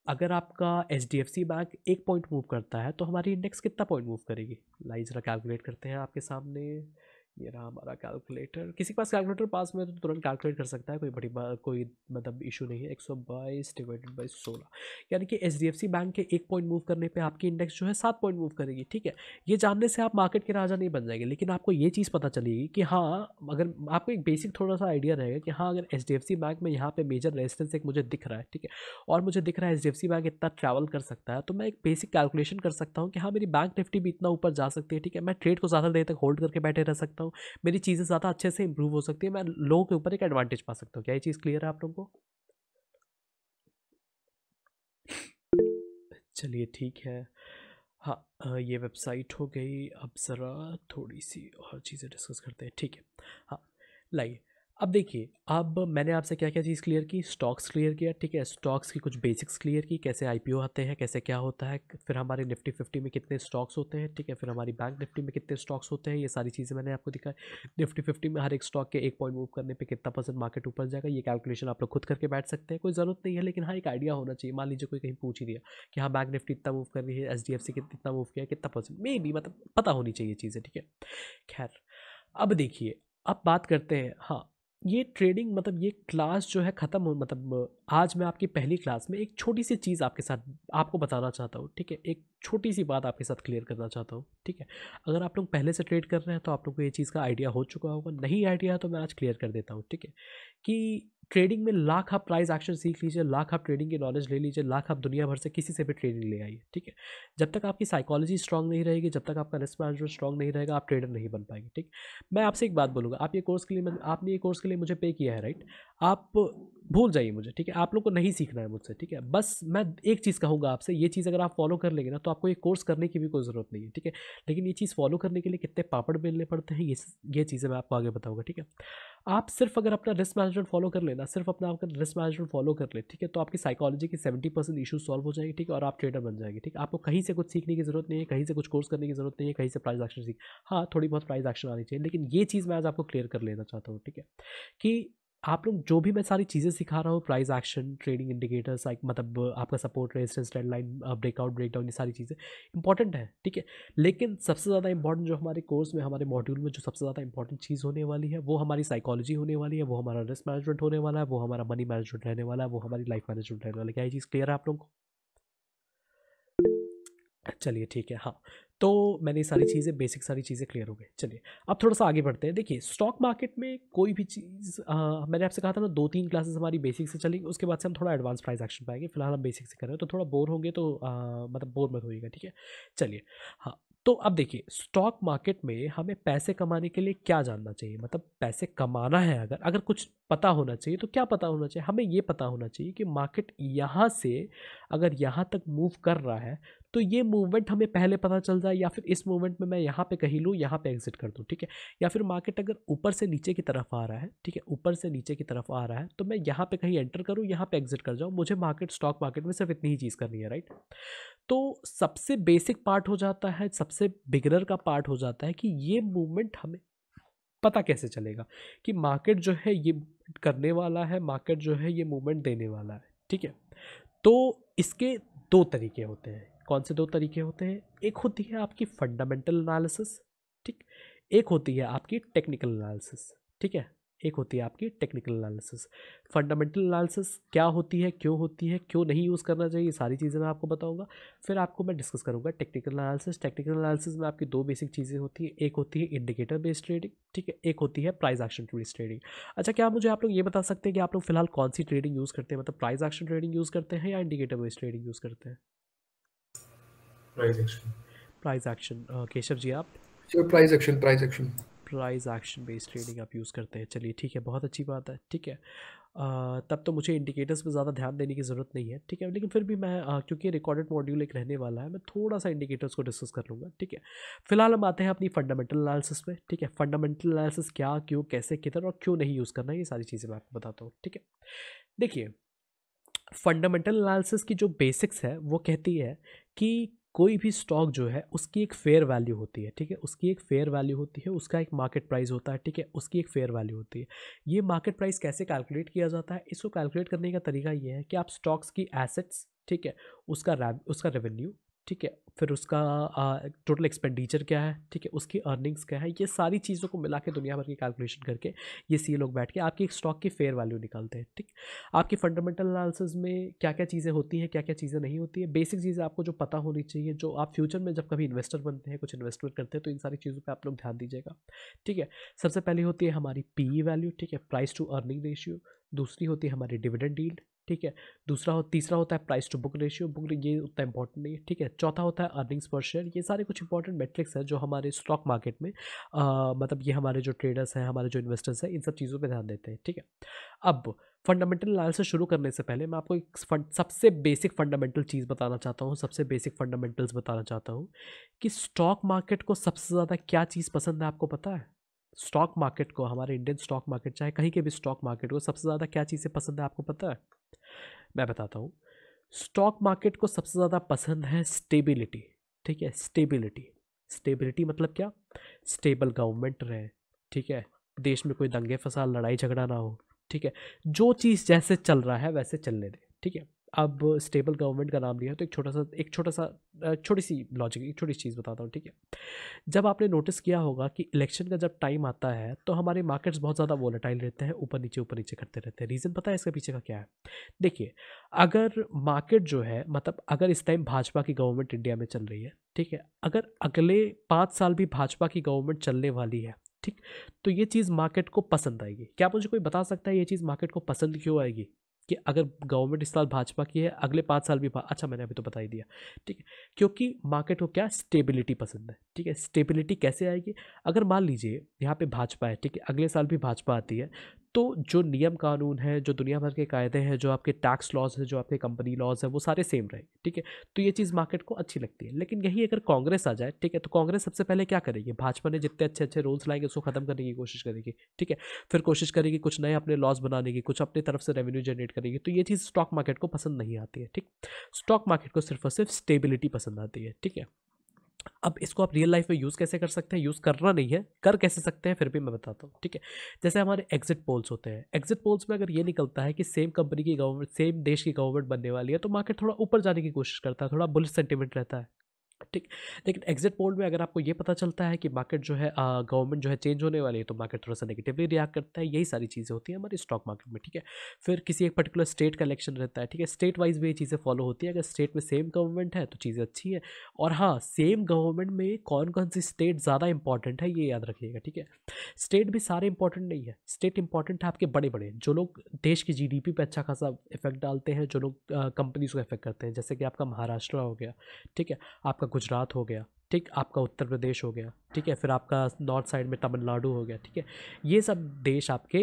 अगर आपका एच डी बैंक एक पॉइंट मूव करता है तो हमारी इंडेक्स कितना पॉइंट मूव करेगी लाइज कैलकुलेट करते हैं आपके सामने ये रहा हमारा कैलकुलेटर किसी के पास कैलकुलेटर पास में तो तुरंत कैलकुलेट कर सकता है कोई बड़ी बात कोई मतलब इशू नहीं है एक सौ बाईस डिवाइडेड बाई सोलह यानी कि एच बैंक के एक पॉइंट मूव करने पे आपकी इंडेक्स जो है सात पॉइंट मूव करेगी ठीक है ये जानने से आप मार्केट के राजा नहीं बन जाएंगे लेकिन आपको ये चीज़ पता चलेगी कि हाँ अगर आपको एक बेसिक थोड़ा सा आइडिया रहेगा कि हाँ अगर एच बैंक में यहाँ पर मेजर रेजिस्टेंस एक मुझे दिख रहा है ठीक है और मुझे दिख रहा है एच बैंक इतना ट्रैवल कर सकता है तो मैं एक बेसिक कैलकुलेशन कर सकता हूँ कि हाँ मेरी बैंक निफ्टी भी इतना ऊपर जा सकती है ठीक है मैं ट्रेड को ज़्यादा देर तक होल्ड करके बैठे रह सकता हूँ सकता हूँ मेरी चीज़ें ज़्यादा अच्छे से इंप्रूव हो सकती है मैं लोगों के ऊपर एक एडवांटेज पा सकता हूँ क्या ये चीज़ क्लियर है आप लोगों को चलिए ठीक है हाँ ये वेबसाइट हो गई अब ज़रा थोड़ी सी और चीज़ें डिस्कस करते हैं ठीक है हाँ लाइए अब देखिए अब मैंने आपसे क्या क्या चीज़ क्लियर की स्टॉक्स क्लियर किया ठीक है स्टॉक्स की कुछ बेसिक्स क्लियर की कैसे आईपीओ आते हैं कैसे क्या होता है फिर हमारे निफ्टी फिफ्टी में कितने स्टॉक्स होते हैं ठीक है फिर हमारी बैंक निफ्टी में कितने स्टॉक्स होते हैं ये सारी चीज़ें मैंने आपको दिखाई निफ्टी फिफ्टी में हर एक स्टॉक के एक पॉइंट मूव करने पर कितना परसेंट मार्केट ऊपर जाएगा ये कैलकुलेशन आप लोग खुद करके बैठ सकते हैं कोई ज़रूरत नहीं है लेकिन हाँ एक आइडिया होना चाहिए मान लीजिए कोई कहीं पूछ ही दिया कि हाँ बैंक निफ्टी इतना मूव कर रही है एच डी एफ सी कितना मूव किया कितना परसेंट मे बी मतलब पता होनी चाहिए चीज़ें ठीक है खैर अब देखिए अब बात करते हैं हाँ ये ट्रेडिंग मतलब ये क्लास जो है ख़त्म हो मतलब आज मैं आपकी पहली क्लास में एक छोटी सी चीज़ आपके साथ आपको बताना चाहता हूँ ठीक है एक छोटी सी बात आपके साथ क्लियर करना चाहता हूँ ठीक है अगर आप लोग पहले से ट्रेड कर रहे हैं तो आप लोग को ये चीज़ का आइडिया हो चुका होगा नहीं आइडिया है तो मैं आज क्लियर कर देता हूँ ठीक है कि ट्रेडिंग में लाख आप प्राइस एक्शन सीख लीजिए लाख आप ट्रेडिंग की नॉलेज ले लीजिए लाख आप दुनिया भर से किसी से भी ट्रेडिंग ले आइए ठीक है जब तक आपकी साइकोलॉजी स्ट्रांग नहीं रहेगी जब तक आपका रिस्क मैनेजमेंट स्ट्रांग नहीं रहेगा आप ट्रेडर नहीं बन पाएंगे ठीक मैं आपसे एक बात बोलूँगा आप ये कोर्स के लिए आपने ये कोर्स के लिए मुझे पे किया है राइट आप भूल जाइए मुझे ठीक है आप लोग को नहीं सीखना है मुझसे ठीक है बस मैं एक चीज़ कहूँगा आपसे ये चीज़ अगर आप फॉलो कर लेंगे ना तो आपको ये कोर्स करने की भी कोई ज़रूरत नहीं है ठीक है लेकिन ये चीज़ फॉलो करने के लिए कितने पापड़ बेलने पड़ते हैं ये ये चीज़ें मैं आपको आगे बताऊँगा ठीक है आप सिर्फ अगर अपना रिस्क मैनेजमेंट फॉलो कर लेना सिर्फ अपना अगर रिस्क मैनेजमेंट फॉलो कर ले ठीक है तो आपकी साइकोलॉजी के सेवेंटी परसेंट इशू सॉल्व हो जाएगी ठीक है और आप ट्रेडर बन जाएंगे ठीक है आपको कहीं से कुछ सीखने की जरूरत नहीं है कहीं से कुछ कोर्स करने की जरूरत नहीं है कहीं से प्राइज एक्शन सीख हाँ थोड़ी बहुत प्राइज एक्शन आनी चाहिए लेकिन ये चीज़ मैं आज आपको क्लियर कर लेना चाहता हूँ ठीक है कि आप लोग जो भी मैं सारी चीज़ें सिखा रहा हूँ price action trading indicators like मतलब आपका support resistance red line breakout breakdown ये सारी चीज़ें इंपॉर्टेंट है ठीक है लेकिन सबसे ज़्यादा इंपॉर्टेंट जो हमारे कोर्स में हमारे मॉड्यूल में जो सबसे ज़्यादा इंपॉर्टेंट चीज़ होने वाली है वो हमारी साइकोलॉजी होने वाली है वो हमारा रिस्क मैनेजमेंट होने वाला है वो हमारा मनी मैनेजमेंट रहने वाला है वो हमारी लाइफ मैनेजमेंट रहने वाला है क्या ये चीज़ क्लियर है आप लोगों को चलिए ठीक है हाँ तो मैंने सारी चीज़ें बेसिक सारी चीज़ें क्लियर हो गई चलिए अब थोड़ा सा आगे बढ़ते हैं देखिए स्टॉक मार्केट में कोई भी चीज़ आ, मैंने आपसे कहा था ना दो तीन क्लासेस हमारी बेसिक से चलेंगी उसके बाद से हम थोड़ा एडवांस प्राइस एक्शन पाएंगे फिलहाल हम बेसिक से कर रहे हैं तो थोड़ा बोर होंगे तो आ, मतलब बोर मत होइएगा ठीक है चलिए हाँ तो अब देखिए स्टॉक मार्केट में हमें पैसे कमाने के लिए क्या जानना चाहिए मतलब पैसे कमाना है अगर अगर कुछ पता होना चाहिए तो क्या पता होना चाहिए हमें ये पता होना चाहिए कि मार्केट यहाँ से अगर यहाँ तक मूव कर रहा है तो ये मूवमेंट हमें पहले पता चल जाए या फिर इस मूवमेंट में मैं यहाँ पे कहीं लूँ यहाँ पे एग्जिट कर दूँ ठीक है या फिर मार्केट अगर ऊपर से नीचे की तरफ आ रहा है ठीक है ऊपर से नीचे की तरफ आ रहा है तो मैं यहाँ पे कहीं एंटर करूँ यहाँ पे एग्जिट कर जाऊँ मुझे मार्केट स्टॉक मार्केट में सिर्फ इतनी ही चीज़ करनी है राइट तो सबसे बेसिक पार्ट हो जाता है सबसे बिगनर का पार्ट हो जाता है कि ये मूवमेंट हमें पता कैसे चलेगा कि मार्केट जो है ये करने वाला है मार्केट जो है ये मूवमेंट देने वाला है ठीक है तो इसके दो तरीके होते हैं कौन से दो तरीके होते हैं एक होती है आपकी फंडामेंटल एनालिसिस ठीक एक होती है आपकी टेक्निकल एनालिसिस ठीक है एक होती है आपकी टेक्निकल एनालिसिस फंडामेंटल एनालिसिस क्या होती है क्यों होती है क्यों नहीं यूज़ करना चाहिए सारी चीज़ें मैं आपको बताऊंगा फिर आपको मैं डिस्कस करूंगा टेक्निकल एनालिसिस टेक्निकल एनालिसिस में आपकी दो बेसिक चीज़ें होती हैं एक होती है इंडिकेटर बेस्ड ट्रेडिंग ठीक है एक होती है प्राइज एक्शन बेस्ड ट्रेडिंग अच्छा क्या मुझे आप लोग ये बता सकते हैं कि आप लोग फिलहाल कौन सी ट्रेडिंग यूज़ करते हैं मतलब प्राइज एक्शन ट्रेडिंग यूज़ करते हैं या इंडिकेटर बेस्ड ट्रेडिंग यूज़ करते हैं price action price action Keshav ji आप sir price action price action price action based trading आप यूज़ करते हैं चलिए ठीक है बहुत अच्छी बात है ठीक है तब तो मुझे इंडिकेटर्स पे ज़्यादा ध्यान देने की ज़रूरत नहीं है ठीक है लेकिन फिर भी मैं क्योंकि रिकॉर्डेड मॉड्यूल एक रहने वाला है मैं थोड़ा सा इंडिकेटर्स को डिस्कस कर लूँगा ठीक है फिलहाल हम आते हैं अपनी फंडामेंटल एनालिसिस में ठीक है फंडामेंटल एनालिसिस क्या क्यों कैसे किधर और क्यों नहीं यूज़ करना ये सारी चीज़ें मैं आपको बताता हूँ ठीक है देखिए फंडामेंटल एनालिसिस की जो बेसिक्स है वो कहती है कि कोई भी स्टॉक जो है उसकी एक फेयर वैल्यू होती है ठीक है उसकी एक फेयर वैल्यू होती है उसका एक मार्केट प्राइस होता है ठीक है उसकी एक फेयर वैल्यू होती है ये मार्केट प्राइस कैसे कैलकुलेट किया जाता है इसको कैलकुलेट करने का तरीका ये है कि आप स्टॉक्स की एसेट्स ठीक है उसका उसका रेवेन्यू ठीक है फिर उसका टोटल एक्सपेंडिचर क्या है ठीक है उसकी अर्निंग्स क्या है ये सारी चीज़ों को मिला के दुनिया भर की कैलकुलेशन करके ये सी लोग बैठ के आपकी स्टॉक की फेयर वैल्यू निकालते हैं ठीक आपकी फंडामेंटल एनालिसिस में क्या क्या चीज़ें होती हैं क्या क्या चीज़ें नहीं होती है बेसिक चीज़ें आपको जो पता होनी चाहिए जो आप फ्यूचर में जब कभी इन्वेस्टर बनते हैं कुछ इन्वेस्टमेंट करते हैं तो इन सारी चीज़ों पर आप लोग ध्यान दीजिएगा ठीक है सबसे पहले होती है हमारी पी वैल्यू e ठीक है प्राइस टू अर्निंग रेशियो दूसरी होती है हमारी डिविडेंड डील ठीक है दूसरा हो तीसरा होता है price to book ratio book ये उतना इंपॉर्टेंट नहीं है ठीक है चौथा होता है अर्निंग्स पर शेयर ये सारे कुछ इंपॉर्टेंट मेट्रिक्स है जो हमारे स्टॉक मार्केट में आ, मतलब ये हमारे जो ट्रेडर्स हैं हमारे जो इन्वेस्टर्स हैं इन सब चीज़ों पर ध्यान देते हैं ठीक है अब फंडामेंटल एनालिसिस शुरू करने से पहले मैं आपको एक फंड सबसे बेसिक फंडामेंटल चीज़ बताना चाहता हूँ सबसे बेसिक फंडामेंटल्स बताना चाहता हूँ कि स्टॉक मार्केट को सबसे ज़्यादा क्या चीज़ पसंद है आपको पता है स्टॉक मार्केट को हमारे इंडियन स्टॉक मार्केट चाहे कहीं के भी स्टॉक मार्केट को सबसे ज़्यादा क्या चीज़ें पसंद है आपको पता है मैं बताता हूँ स्टॉक मार्केट को सबसे ज़्यादा पसंद है स्टेबिलिटी ठीक है स्टेबिलिटी स्टेबिलिटी मतलब क्या स्टेबल गवर्नमेंट रहे ठीक है देश में कोई दंगे फसाद लड़ाई झगड़ा ना हो ठीक है जो चीज़ जैसे चल रहा है वैसे चलने दे ठीक है अब स्टेबल गवर्नमेंट का नाम लिया तो एक छोटा सा एक छोटा सा छोटी सी लॉजिक एक छोटी चीज़ बताता हूँ ठीक है जब आपने नोटिस किया होगा कि इलेक्शन का जब टाइम आता है तो हमारे मार्केट्स बहुत ज़्यादा वॉलेटाइल रहते हैं ऊपर नीचे ऊपर नीचे करते रहते हैं रीज़न पता है इसके पीछे का क्या है देखिए अगर मार्केट जो है मतलब अगर इस टाइम भाजपा की गवर्नमेंट इंडिया में चल रही है ठीक है अगर अगले पाँच साल भी भाजपा की गवर्नमेंट चलने वाली है ठीक तो ये चीज़ मार्केट को पसंद आएगी क्या मुझे कोई बता सकता है ये चीज़ मार्केट को पसंद क्यों आएगी कि अगर गवर्नमेंट इस साल भाजपा की है अगले पाँच साल भी अच्छा मैंने अभी तो बता ही दिया ठीक है क्योंकि मार्केट को क्या स्टेबिलिटी पसंद है ठीक है स्टेबिलिटी कैसे आएगी अगर मान लीजिए यहाँ पे भाजपा है ठीक है अगले साल भी भाजपा आती है तो जो नियम कानून है जो दुनिया भर के कायदे हैं जो आपके टैक्स लॉज है जो आपके कंपनी लॉज है वो सारे सेम रहेंगे ठीक है तो ये चीज़ मार्केट को अच्छी लगती है लेकिन यही अगर कांग्रेस आ जाए ठीक है तो कांग्रेस सबसे पहले क्या करेगी भाजपा ने जितने अच्छे अच्छे रूल्स लाएंगे उसको ख़त्म करने की कोशिश करेगी ठीक है फिर कोशिश करेगी कुछ नए अपने लॉज बनाने की कुछ अपनी तरफ से रेवेन्यू जनरेट करेगी तो ये चीज़ स्टॉक मार्केट को पसंद नहीं आती है ठीक स्टॉक मार्केट को सिर्फ और सिर्फ स्टेबिलिटी पसंद आती है ठीक है अब इसको आप रियल लाइफ में यूज़ कैसे कर सकते हैं यूज़ करना नहीं है कर कैसे सकते हैं फिर भी मैं बताता हूँ ठीक है जैसे हमारे एग्जिट पोल्स होते हैं एग्जिट पोल्स में अगर ये निकलता है कि सेम कंपनी की गवर्नमेंट सेम देश की गवर्नमेंट बनने वाली है तो मार्केट थोड़ा ऊपर जाने की कोशिश करता है थोड़ा बुलिस सेंटिमेंट रहता है ठीक लेकिन एग्जिट पोल में अगर आपको ये पता चलता है कि मार्केट जो है गवर्नमेंट जो है चेंज होने वाली है तो मार्केट थोड़ा सा नेगेटिवली रिएक्ट करता है यही सारी चीज़ें होती हैं हमारे स्टॉक मार्केट में ठीक है फिर किसी एक पर्टिकुलर स्टेट का इलेक्शन रहता है ठीक है स्टेट वाइज भी ये चीज़ें फॉलो होती है अगर स्टेट में सेम गवर्नमेंट है तो चीज़ें अच्छी हैं और हाँ सेम गवर्नमेंट में कौन कौन सी स्टेट ज़्यादा इंपॉर्टेंट है ये याद रखिएगा ठीक है स्टेट भी सारे इंपॉर्टेंट नहीं है स्टेट इंपॉर्टेंट है आपके बड़े बड़े जो लोग देश की जी डी अच्छा खासा इफेक्ट डालते हैं जो लोग कंपनीज को इफेक्ट करते हैं जैसे कि आपका महाराष्ट्र हो गया ठीक है आपका आपका गुजरात हो गया ठीक आपका उत्तर प्रदेश हो गया ठीक है फिर आपका नॉर्थ साइड में तमिलनाडु हो गया ठीक है ये सब देश आपके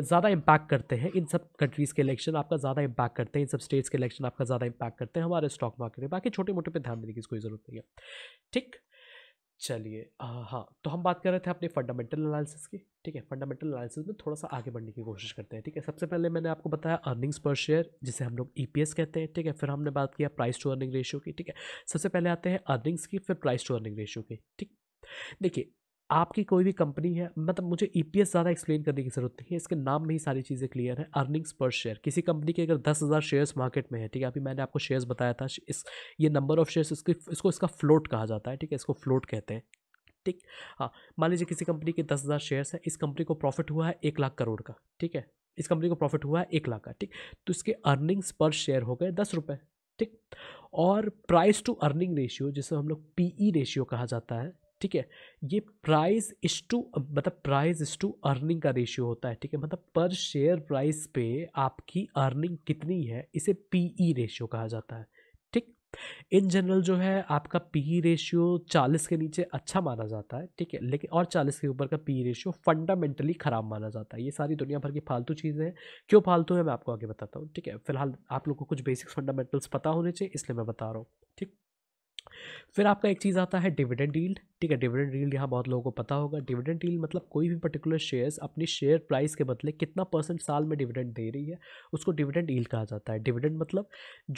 ज़्यादा इम्पैक्ट करते हैं इन सब कंट्रीज़ के इलेक्शन आपका ज़्यादा इम्पैक्ट करते हैं इन सब स्टेट्स के इलेक्शन आपका ज़्यादा इम्पैक्ट करते हैं हमारे स्टॉक मार्केट में बाकी छोटे मोटे पे ध्यान देने की कोई ज़रूरत नहीं है ठीक चलिए हाँ तो हम बात कर रहे थे अपने फंडामेंटल एनालिसिस की ठीक है फंडामेंटल एनालिसिस में थोड़ा सा आगे बढ़ने की कोशिश करते हैं ठीक है सबसे पहले मैंने आपको बताया अर्निंग्स पर शेयर जिसे हम लोग ईपीएस e कहते हैं ठीक है फिर हमने बात किया प्राइस टू अर्निंग रेशियो की ठीक है सबसे पहले आते हैं अर्निंग्स की फिर प्राइस टू अर्निंग रेशियो की ठीक देखिए आपकी कोई भी कंपनी है मतलब मुझे ई e ज़्यादा एक्सप्लेन करने की ज़रूरत नहीं है इसके नाम में ही सारी चीज़ें क्लियर है अर्निंग्स पर शेयर किसी कंपनी के अगर दस हज़ार शेयर्स मार्केट में है ठीक है अभी मैंने आपको शेयर्स बताया था इस ये नंबर ऑफ शेयर्स इसकी इसको इसका फ्लोट कहा जाता है ठीक है इसको फ्लोट कहते हैं ठीक हाँ मान लीजिए किसी कंपनी के दस हज़ार शेयर्स हैं इस कंपनी को प्रॉफिट हुआ है एक लाख करोड़ का ठीक है इस कंपनी को प्रॉफिट हुआ है एक लाख का ठीक तो इसके अर्निंग्स पर शेयर हो गए दस रुपये ठीक और प्राइस टू अर्निंग रेशियो जिसे हम लोग पी ई रेशियो कहा जाता है ठीक है ये प्राइस इस टू मतलब प्राइस इस टू अर्निंग का रेशियो होता है ठीक है मतलब पर शेयर प्राइस पे आपकी अर्निंग कितनी है इसे पीई रेशियो e कहा जाता है ठीक इन जनरल जो है आपका पीई रेशियो 40 के नीचे अच्छा माना जाता है ठीक है लेकिन और 40 के ऊपर का पीई रेशियो फंडामेंटली ख़राब माना जाता है ये सारी दुनिया भर की फालतू चीज़ें हैं क्यों फालतू है मैं आपको आगे बताता हूँ ठीक है फिलहाल आप लोग को कुछ बेसिक्स फंडामेंटल्स पता होने चाहिए इसलिए मैं बता रहा हूँ ठीक फिर आपका एक चीज़ आता है डिविडेंड डील्ड ठीक है डिविडेंड डील यहाँ बहुत लोगों को पता होगा डिविडेंड डील मतलब कोई भी पर्टिकुलर शेयर्स अपनी शेयर प्राइस के बदले कितना परसेंट साल में डिविडेंड दे रही है उसको डिविडेंड डील कहा जाता है डिविडेंड मतलब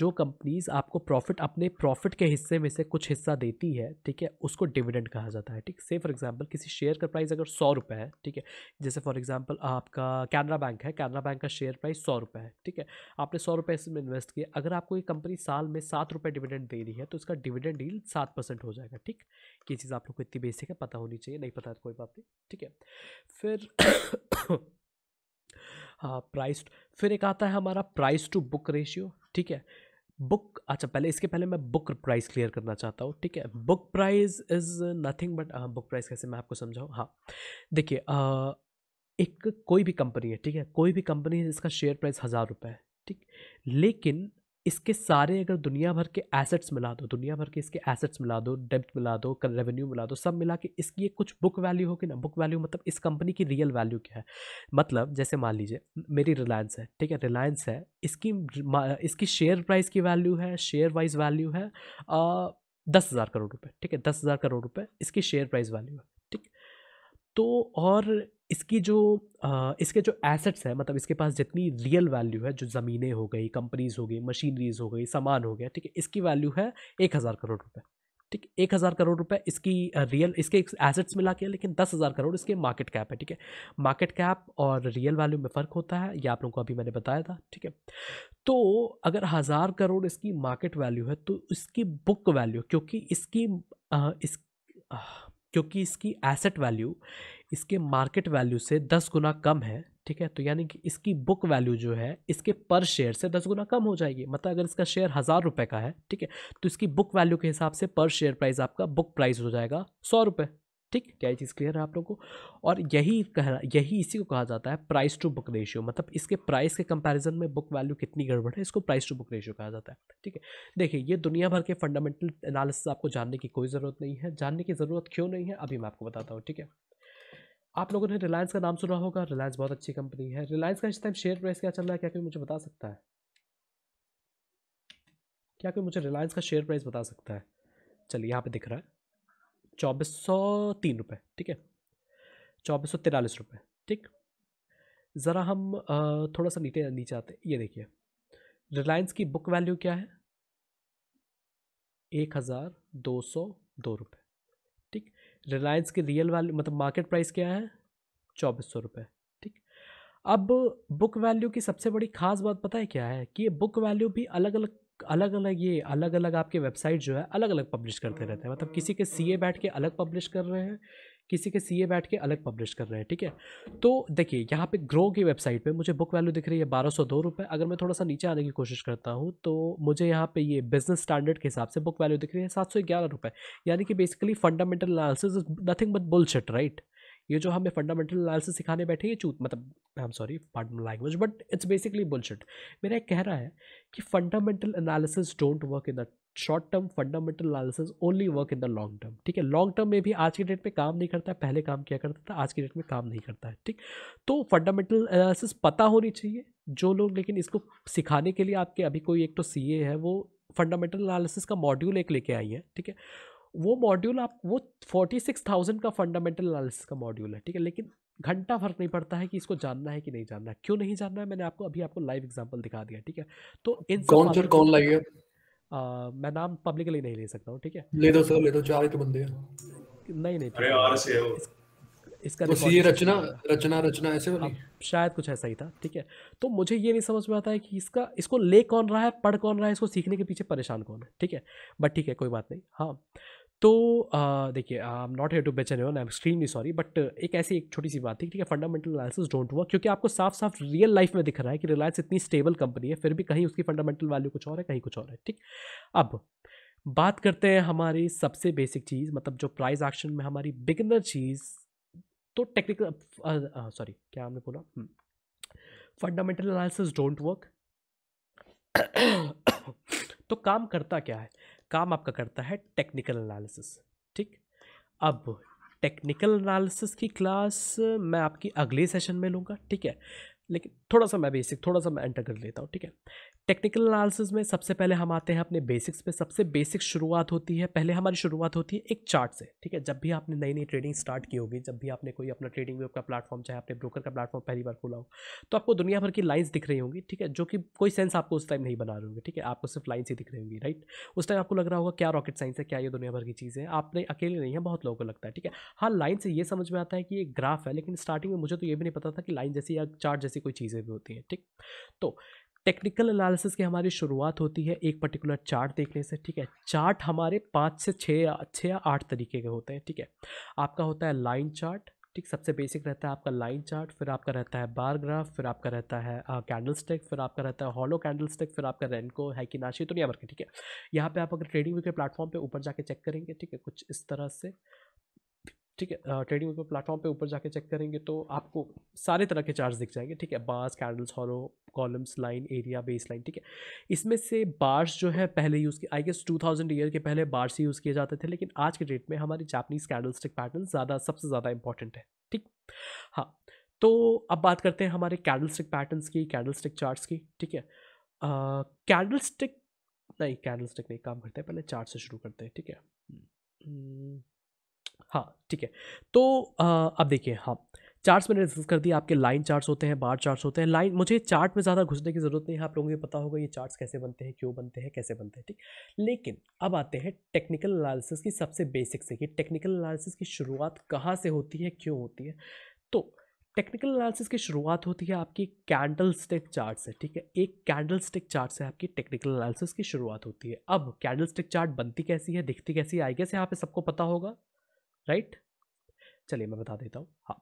जो कंपनीज आपको प्रॉफिट अपने प्रॉफिट के हिस्से में से कुछ हिस्सा देती है ठीक है उसको डिविडेंड कहा जाता है ठीक से फॉर एग्जाम्पल किसी शेयर का प्राइस अगर सौ रुपये है ठीक है जैसे फॉर एग्जाम्पल आपका कैनरा बैंक है कैनरा बैंक का शेयर प्राइस सौ रुपये है ठीक है आपने सौ रुपये इसमें इन्वेस्ट किया अगर आपको ये कंपनी साल में सात रुपये डिविडेंड दे रही है तो उसका डिविडेंड डील सात परसेंट हो जाएगा ठीक ये चीज़ आप आपको इतनी बेसिक है पता होनी चाहिए नहीं पता तो कोई बात नहीं ठीक है फिर *coughs* हाँ प्राइस फिर एक आता है हमारा प्राइस टू बुक रेशियो ठीक है बुक अच्छा पहले इसके पहले मैं बुक प्राइस क्लियर करना चाहता हूँ ठीक है book price is nothing but book price कैसे मैं आपको समझाऊँ हाँ देखिए एक कोई भी कंपनी है ठीक है कोई भी कंपनी है जिसका शेयर प्राइस हज़ार रुपये है ठीक लेकिन इसके सारे अगर दुनिया भर के एसेट्स मिला दो दुनिया भर के इसके एसेट्स मिला दो डेप्ट मिला दो कल रेवेन्यू मिला दो सब मिला के इसकी ये कुछ बुक वैल्यू होगी ना बुक वैल्यू मतलब इस कंपनी की रियल वैल्यू क्या है मतलब जैसे मान लीजिए मेरी रिलायंस है ठीक है रिलायंस है इसकी इसकी शेयर प्राइस की वैल्यू है शेयर वाइज वैल्यू है दस हज़ार करोड़ रुपये ठीक है दस हज़ार करोड़ रुपये इसकी शेयर प्राइस वैल्यू है ठीक तो और इसकी जो इसके जो एसेट्स हैं मतलब इसके पास जितनी रियल वैल्यू है जो ज़मीनें हो गई कंपनीज हो गई मशीनरीज हो गई सामान हो गया ठीक है इसकी वैल्यू है एक हज़ार करोड़ रुपए ठीक एक हज़ार करोड़ रुपए इसकी रियल इसके एसेट्स मिला के लेकिन दस हज़ार करोड़ इसके मार्केट कैप है ठीक है मार्केट कैप और रियल वैल्यू में फ़र्क होता है ये आप लोगों को अभी मैंने बताया था ठीक है तो अगर हज़ार करोड़ इसकी मार्केट वैल्यू है तो इसकी बुक वैल्यू क्योंकि इसकी इस क्योंकि इसकी एसेट वैल्यू इसके मार्केट वैल्यू से दस गुना कम है ठीक है तो यानी कि इसकी बुक वैल्यू जो है इसके पर शेयर से दस गुना कम हो जाएगी मतलब अगर इसका शेयर हज़ार रुपये का है ठीक है तो इसकी बुक वैल्यू के हिसाब से पर शेयर प्राइस आपका बुक प्राइस हो जाएगा सौ रुपये ठीक क्या ये चीज़ क्लियर है आप लोगों को और यही कह यही इसी को कहा जाता है प्राइस टू बुक रेशियो मतलब इसके प्राइस के कंपैरिजन में बुक वैल्यू कितनी गड़बड़ है इसको प्राइस टू बुक रेशियो कहा जाता है ठीक है देखिए ये दुनिया भर के फंडामेंटल एनालिसिस आपको जानने की कोई ज़रूरत नहीं है जानने की ज़रूरत क्यों नहीं है अभी मैं आपको बताता हूँ ठीक है आप लोगों ने रिलायंस का नाम सुना होगा रिलायंस बहुत अच्छी कंपनी है रिलायंस का इस टाइम शेयर प्राइस क्या चल रहा है क्या कोई मुझे बता सकता है क्या कोई मुझे रिलायंस का शेयर प्राइस बता सकता है चलिए यहाँ पे दिख रहा है चौबीस सौ तीन रुपये ठीक है चौबीस सौ तिरालीस रुपये ठीक ज़रा हम थोड़ा सा नीचे नीचे आते ये देखिए रिलायंस की बुक वैल्यू क्या है एक हज़ार दो सौ दो रुपये रिलायंस के रियल वैल्यू मतलब मार्केट प्राइस क्या है चौबीस सौ रुपये ठीक अब बुक वैल्यू की सबसे बड़ी खास बात पता है क्या है कि ये बुक वैल्यू भी अलग अलग अलग अलग ये अलग अलग आपके वेबसाइट जो है अलग अलग पब्लिश करते रहते हैं मतलब किसी के सीए बैठ के अलग पब्लिश कर रहे हैं किसी के सी ए बैठ के अलग पब्लिश कर रहे हैं ठीक है तो देखिए यहाँ पे ग्रो की वेबसाइट पे मुझे बुक वैल्यू दिख रही है बारह सौ दो रुपये अगर मैं थोड़ा सा नीचे आने की कोशिश करता हूँ तो मुझे यहाँ पे ये बिजनेस स्टैंडर्ड के हिसाब से बुक वैल्यू दिख रही है सात सौ ग्यारह रुपये यानी कि basically fundamental analysis is nothing but bullshit right ये जो हमें फंडामेंटल एनालिसिस सिखाने बैठे ये चूत मतलब I am sorry pardon language but it's basically bullshit मेरा एक कह रहा है कि fundamental analysis don't work in the short term fundamental analysis only work in the long term ठीक है लॉन्ग टर्म में भी आज की डेट में काम नहीं करता है पहले काम किया करता था आज की डेट में काम नहीं करता है ठीक तो फंडामेंटल एनालिसिस पता होनी चाहिए जो लोग लेकिन इसको सिखाने के लिए आपके अभी कोई एक तो सी है वो फंडामेंटल एनालिसिस का मॉड्यूल एक लेके आई है ठीक है वो मॉड्यूल आप वो फोर्टी सिक्स थाउजेंड का फंडामेंटल एनालिसिस का मॉड्यूल है ठीक है लेकिन घंटा फर्क नहीं पड़ता है कि इसको जानना है कि नहीं जानना है क्यों नहीं जानना है मैंने आपको अभी आपको लाइव एग्जाम्पल दिखा दिया ठीक है तो इन कौन सर कौन लाइव है मैं नाम पब्लिकली नहीं ले सकता हूँ ठीक है ले दो सर ले दो चार के तो बंदे हैं नहीं नहीं अरे आर से इसका तो ये रचना रचना रचना ऐसे वाली शायद कुछ ऐसा ही था ठीक है तो मुझे ये नहीं समझ में आता है कि इसका इसको ले कौन रहा है पढ़ कौन रहा है इसको सीखने के पीछे परेशान कौन है ठीक है बट ठीक है कोई बात नहीं हाँ तो देखिए I am not here to बेच any I am extremely sorry but एक ऐसी एक छोटी सी बात थी ठीक है फंडामेंटल एनालिसिस डोंट हुआ क्योंकि आपको साफ साफ रियल लाइफ में दिख रहा है कि रिलायंस इतनी स्टेबल कंपनी है फिर भी कहीं उसकी फंडामेंटल वैल्यू कुछ और है कहीं कुछ और है ठीक अब बात करते हैं हमारी सबसे बेसिक चीज़ मतलब जो प्राइस एक्शन में हमारी बिगिनर चीज़ तो टेक्निकल सॉरी क्या हमने बोला फंडामेंटल एनालिसिस डोंट वर्क तो काम करता क्या है काम आपका करता है टेक्निकल एनालिसिस ठीक अब टेक्निकल एनालिसिस की क्लास मैं आपकी अगले सेशन में लूँगा ठीक है लेकिन थोड़ा सा मैं बेसिक थोड़ा सा मैं एंटर कर लेता हूँ ठीक है टेक्निकल एनालिसिस में सबसे पहले हम आते हैं अपने बेसिक्स पे सबसे बेसिक शुरुआत होती है पहले हमारी शुरुआत होती है एक चार्ट से ठीक है जब भी आपने नई नई ट्रेडिंग स्टार्ट की होगी जब भी आपने कोई अपना ट्रेडिंग वेब का प्लेटफॉर्म चाहे अपने ब्रोकर का प्लेटफॉर्म पहली बार खोला हो तो आपको दुनिया भर की लाइन्स दिख रही होंगी ठीक है जो कि कोई सेंस आपको उस टाइम नहीं बना रही होगी ठीक है आपको सिर्फ लाइन्स ही दिख रही होंगी राइट उस टाइम आपको लग रहा होगा क्या रॉकेट साइंस है क्या ये दुनिया भर की चीज़ है आपने अकेले नहीं है बहुत लोगों को लगता है ठीक है हाँ लाइन से ये समझ में आता है कि ये ग्राफ है लेकिन स्टार्टिंग में मुझे तो ये भी नहीं पता था कि लाइन जैसी या चार्ट ऐसी कोई चीज़ें भी होती हैं ठीक तो टेक्निकल एनालिसिस की हमारी शुरुआत होती है एक पर्टिकुलर चार्ट देखने से ठीक है चार्ट हमारे पाँच से छः छः या आठ तरीके के होते हैं ठीक है आपका होता है लाइन चार्ट ठीक सबसे बेसिक रहता है आपका लाइन चार्ट फिर आपका रहता है बार ग्राफ फिर आपका रहता है कैंडल स्टिक फिर आपका रहता है हॉलो कैंडल स्टिक फिर आपका रेनको है कि नाशी तो नहीं भर के ठीक है यहाँ पे आप अगर ट्रेडिंग व्यू के प्लेटफॉर्म पे ऊपर जाके चेक करेंगे ठीक है कुछ इस तरह से ठीक है ट्रेडिंग के प्लेटफॉर्म पे ऊपर जाके चेक करेंगे तो आपको सारे तरह के चार्ज दिख जाएंगे ठीक है bars candles hollow columns line area base line ठीक है इसमें से बार्स जो है पहले यूज़ किया I guess two thousand year के पहले बार्स ही यूज़ किए जाते थे लेकिन आज के डेट में हमारी जापनीज़ कैंडल स्टिक पैटर्न ज़्यादा सबसे ज़्यादा इंपॉर्टेंट है ठीक हाँ तो अब बात करते हैं हमारे कैंडल स्टिक पैटर्नस की कैंडल स्टिक चार्ट्स की ठीक है कैंडल स्टिक नहीं कैंडल स्टिक नहीं काम करते हैं पहले चार्ट से शुरू करते हैं ठीक है हम्म, हाँ ठीक है तो अब देखिए हाँ चार्ट्स मैंने डिस्कस कर दिया आपके लाइन चार्ट्स होते हैं बार चार्ट्स होते हैं लाइन मुझे चार्ट में ज़्यादा घुसने की ज़रूरत नहीं है आप लोगों को पता होगा ये चार्ट्स कैसे बनते हैं क्यों बनते हैं कैसे बनते हैं ठीक लेकिन अब आते हैं टेक्निकल एनालिसिस की सबसे बेसिक से कि टेक्निकल एनालिसिस की शुरुआत कहाँ से होती है क्यों होती है तो टेक्निकल एनालिसिस की शुरुआत होती है आपकी कैंडल स्टिक चार्ट से ठीक है एक कैंडल स्टिक चार्ट से आपकी टेक्निकल एनालिसिस की शुरुआत होती है अब कैंडल स्टिक चार्ट बनती कैसी है दिखती कैसी है आई गेस यहाँ पे सबको पता होगा राइट चलिए मैं बता देता हूँ हाँ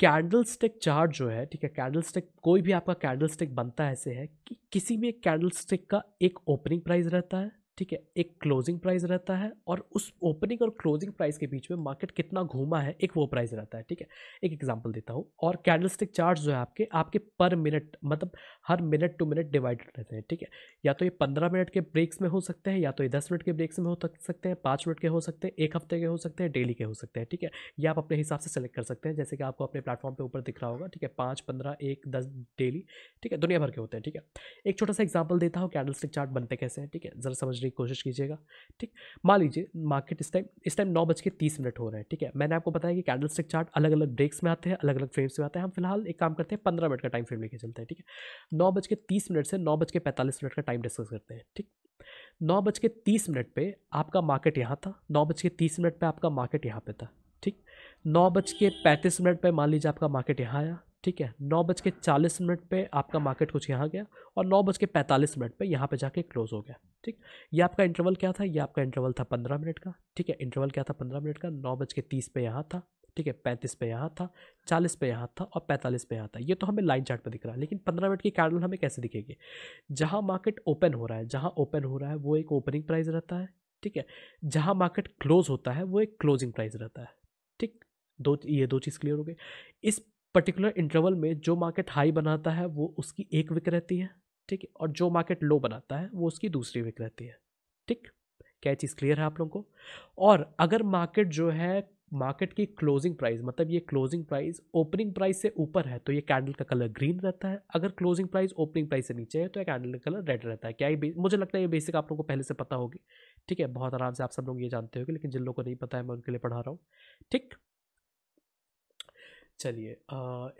कैंडल स्टिक चार्ट जो है ठीक है कैंडल स्टिक कोई भी आपका कैंडल स्टिक बनता ऐसे है कि किसी भी एक कैंडल स्टिक का एक ओपनिंग प्राइस रहता है ठीक है एक क्लोजिंग प्राइस रहता है और उस ओपनिंग और क्लोजिंग प्राइस के बीच में मार्केट कितना घूमा है एक वो प्राइस रहता है ठीक है एक एग्जांपल देता हूँ और कैंडलस्टिक चार्ट जो है आपके आपके पर मिनट मतलब हर मिनट टू मिनट डिवाइडेड रहते हैं ठीक है या तो ये पंद्रह मिनट के ब्रेक्स में हो सकते हैं या तो ये दस मिनट के ब्रेक्स में हो सकते हैं पाँच मिनट के हो सकते हैं एक हफ्ते के हो सकते हैं डेली के हो सकते हैं ठीक है या आप अपने हिसाब से सेलेक्ट कर सकते हैं जैसे कि आपको अपने प्लेटफॉर्म पर ऊपर दिख रहा होगा ठीक है पाँच पंद्रह एक दस डेली ठीक है दुनिया भर के होते हैं ठीक है एक छोटा सा एग्जाम्पल देता हूँ कैंडल चार्ट बनते कैसे हैं ठीक है जरा समझ समझने की कोशिश कीजिएगा ठीक मान लीजिए मार्केट इस टाइम इस टाइम नौ बज के तीस मिनट हो रहे हैं ठीक है मैंने आपको बताया कि कैंडल स्टिक चार्ट अलग अलग ब्रेक्स में आते हैं अलग अलग फ्रेम्स में आते हैं हम फिलहाल एक काम करते हैं पंद्रह मिनट का टाइम फ्रेम लेके चलते हैं ठीक है नौ बज के तीस मिनट से नौ बज के पैंतालीस मिनट का टाइम डिस्कस करते हैं ठीक नौ बज के तीस मिनट पर आपका मार्केट यहाँ था नौ बज के तीस मिनट पर आपका मार्केट यहाँ पर था ठीक नौ बज के पैंतीस मिनट पर मान लीजिए आपका मार्केट यहाँ आया ठीक है नौ बज के चालीस मिनट पर आपका मार्केट कुछ यहाँ गया और नौ बज के पैंतालीस मिनट पर यहाँ पर जाके क्लोज हो गया ठीक ये आपका इंटरवल क्या था ये आपका इंटरवल था पंद्रह मिनट का ठीक है इंटरवल क्या था पंद्रह मिनट का नौ बज के तीस पे यहाँ था ठीक है पैंतीस पे यहाँ था चालीस पे यहाँ था और पैंतालीस पे यहाँ था ये तो हमें लाइन चार्ट पर दिख रहा है लेकिन पंद्रह मिनट की कैंडल हमें कैसे दिखेगी जहाँ मार्केट ओपन हो रहा है जहाँ ओपन हो रहा है वो एक ओपनिंग प्राइस रहता है ठीक है जहाँ मार्केट क्लोज होता है वो एक क्लोजिंग प्राइस रहता है ठीक दो ये दो चीज़ क्लियर हो गई इस पर्टिकुलर इंटरवल में जो मार्केट हाई बनाता है वो उसकी एक विक रहती है ठीक है और जो मार्केट लो बनाता है वो उसकी दूसरी विक रहती है ठीक क्या चीज़ क्लियर है आप लोगों को और अगर मार्केट जो है मार्केट की क्लोजिंग प्राइस मतलब ये क्लोजिंग प्राइस ओपनिंग प्राइस से ऊपर है तो ये कैंडल का कलर ग्रीन रहता है अगर क्लोजिंग प्राइस ओपनिंग प्राइस से नीचे है तो ये कैंडल का कलर रेड रहता है क्या ये मुझे लगता है ये बेसिक आप लोगों को पहले से पता होगी ठीक है बहुत आराम से आप सब लोग ये जानते होंगे लेकिन जिन लोगों को नहीं पता है मैं उनके लिए पढ़ा रहा हूँ ठीक चलिए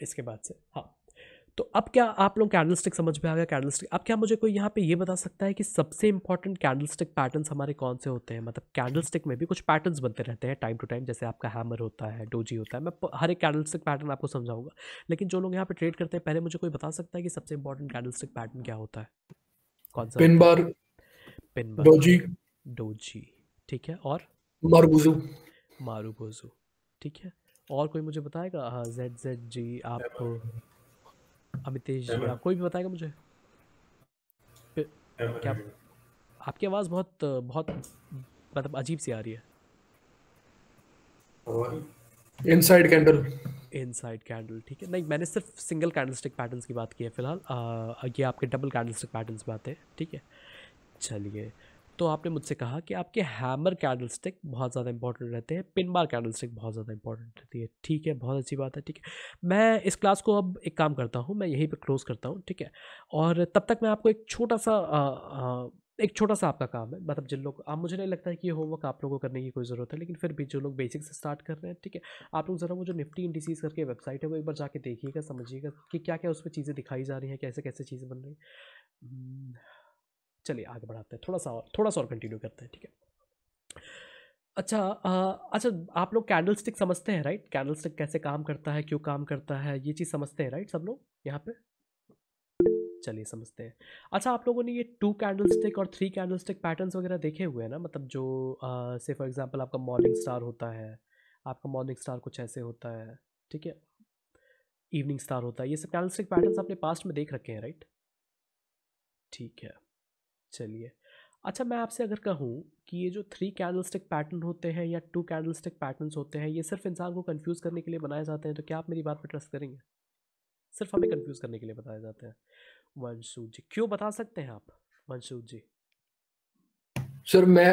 इसके बाद से हाँ तो अब क्या आप लोग कैंडल स्टिक समझ में आ गया कैंडल स्टिक अब क्या मुझे कोई यहाँ पे ये बता सकता है कि सबसे इंपॉर्टेंट कैंडल स्टिक पैटर्न्स हमारे कौन से होते हैं मतलब कैंडल स्टिक में भी कुछ पैटर्न्स बनते रहते हैं टाइम टू टाइम जैसे आपका हैमर होता है डोजी होता है मैं हर एक कैंडल स्टिक पैटर्न आपको समझाऊंगा लेकिन जो लोग यहाँ पे ट्रेड करते हैं पहले मुझे कोई बता सकता है कि सबसे इंपॉर्टेंट कैंडल स्टिक पैटर्न क्या होता है कौन सा pin bar pin bar doji doji ठीक है और मारूबोजू मारूबोजू ठीक है और कोई मुझे बताएगा जेड जेड जी आप अमितेश जी आप कोई भी बताएगा मुझे क्या आपकी आवाज़ बहुत बहुत मतलब अजीब सी आ रही है इनसाइड कैंडल इनसाइड कैंडल ठीक है नहीं मैंने सिर्फ सिंगल कैंडलस्टिक पैटर्न्स की बात की है फिलहाल ये आपके डबल कैंडलस्टिक पैटर्न्स बात है ठीक है चलिए तो आपने मुझसे कहा कि आपके हैमर कैंडल स्टिक बहुत ज़्यादा इंपॉर्टेंट रहते हैं पिन बार कैंडल स्टिक बहुत ज़्यादा इंपॉर्टेंट रहती है ठीक है बहुत अच्छी बात है ठीक है मैं इस क्लास को अब एक काम करता हूँ मैं यहीं पर क्लोज़ करता हूँ ठीक है और तब तक मैं आपको एक छोटा सा आ, आ, एक छोटा सा आपका काम है मतलब जिन लोग आप मुझे नहीं लगता है कि ये होमवर्क आप लोगों को करने की कोई ज़रूरत है लेकिन फिर भी जो लोग बेसिक से स्टार्ट कर रहे हैं ठीक है आप लोग ज़रा वो जो निफ्टी इंडिसीज़ करके वेबसाइट है वो एक बार जाके देखिएगा समझिएगा कि क्या क्या उसमें चीज़ें दिखाई जा रही हैं कैसे कैसे चीज़ें बन रही चलिए आगे बढ़ाते हैं थोड़ा सा और थोड़ा सा और कंटिन्यू करते हैं ठीक है अच्छा आ, अच्छा आप लोग कैंडल स्टिक समझते हैं राइट कैंडल स्टिक कैसे काम करता है क्यों काम करता है ये चीज़ समझते हैं राइट सब लोग यहाँ पे चलिए समझते हैं अच्छा आप लोगों ने ये टू कैंडल स्टिक और थ्री कैंडल स्टिक पैटर्न वगैरह देखे हुए हैं ना मतलब जो से फॉर एग्जाम्पल आपका मॉर्निंग स्टार होता है आपका मॉर्निंग स्टार कुछ ऐसे होता है ठीक है इवनिंग स्टार होता है ये सब कैंडल स्टिक पैटर्न आपने पास्ट में देख रखे हैं राइट ठीक है चलिए अच्छा मैं आपसे अगर कहूँ कि ये जो थ्री कैंडलस्टिक पैटर्न होते हैं या टू कैंडलस्टिक पैटर्न्स होते हैं ये सिर्फ इंसान को कंफ्यूज करने के लिए बनाए जाते हैं तो क्या आप मेरी बात पर ट्रस्ट करेंगे सिर्फ हमें कंफ्यूज करने के लिए बताए जाते हैं वंशूद जी क्यों बता सकते हैं आप वंशूद जी सर मैं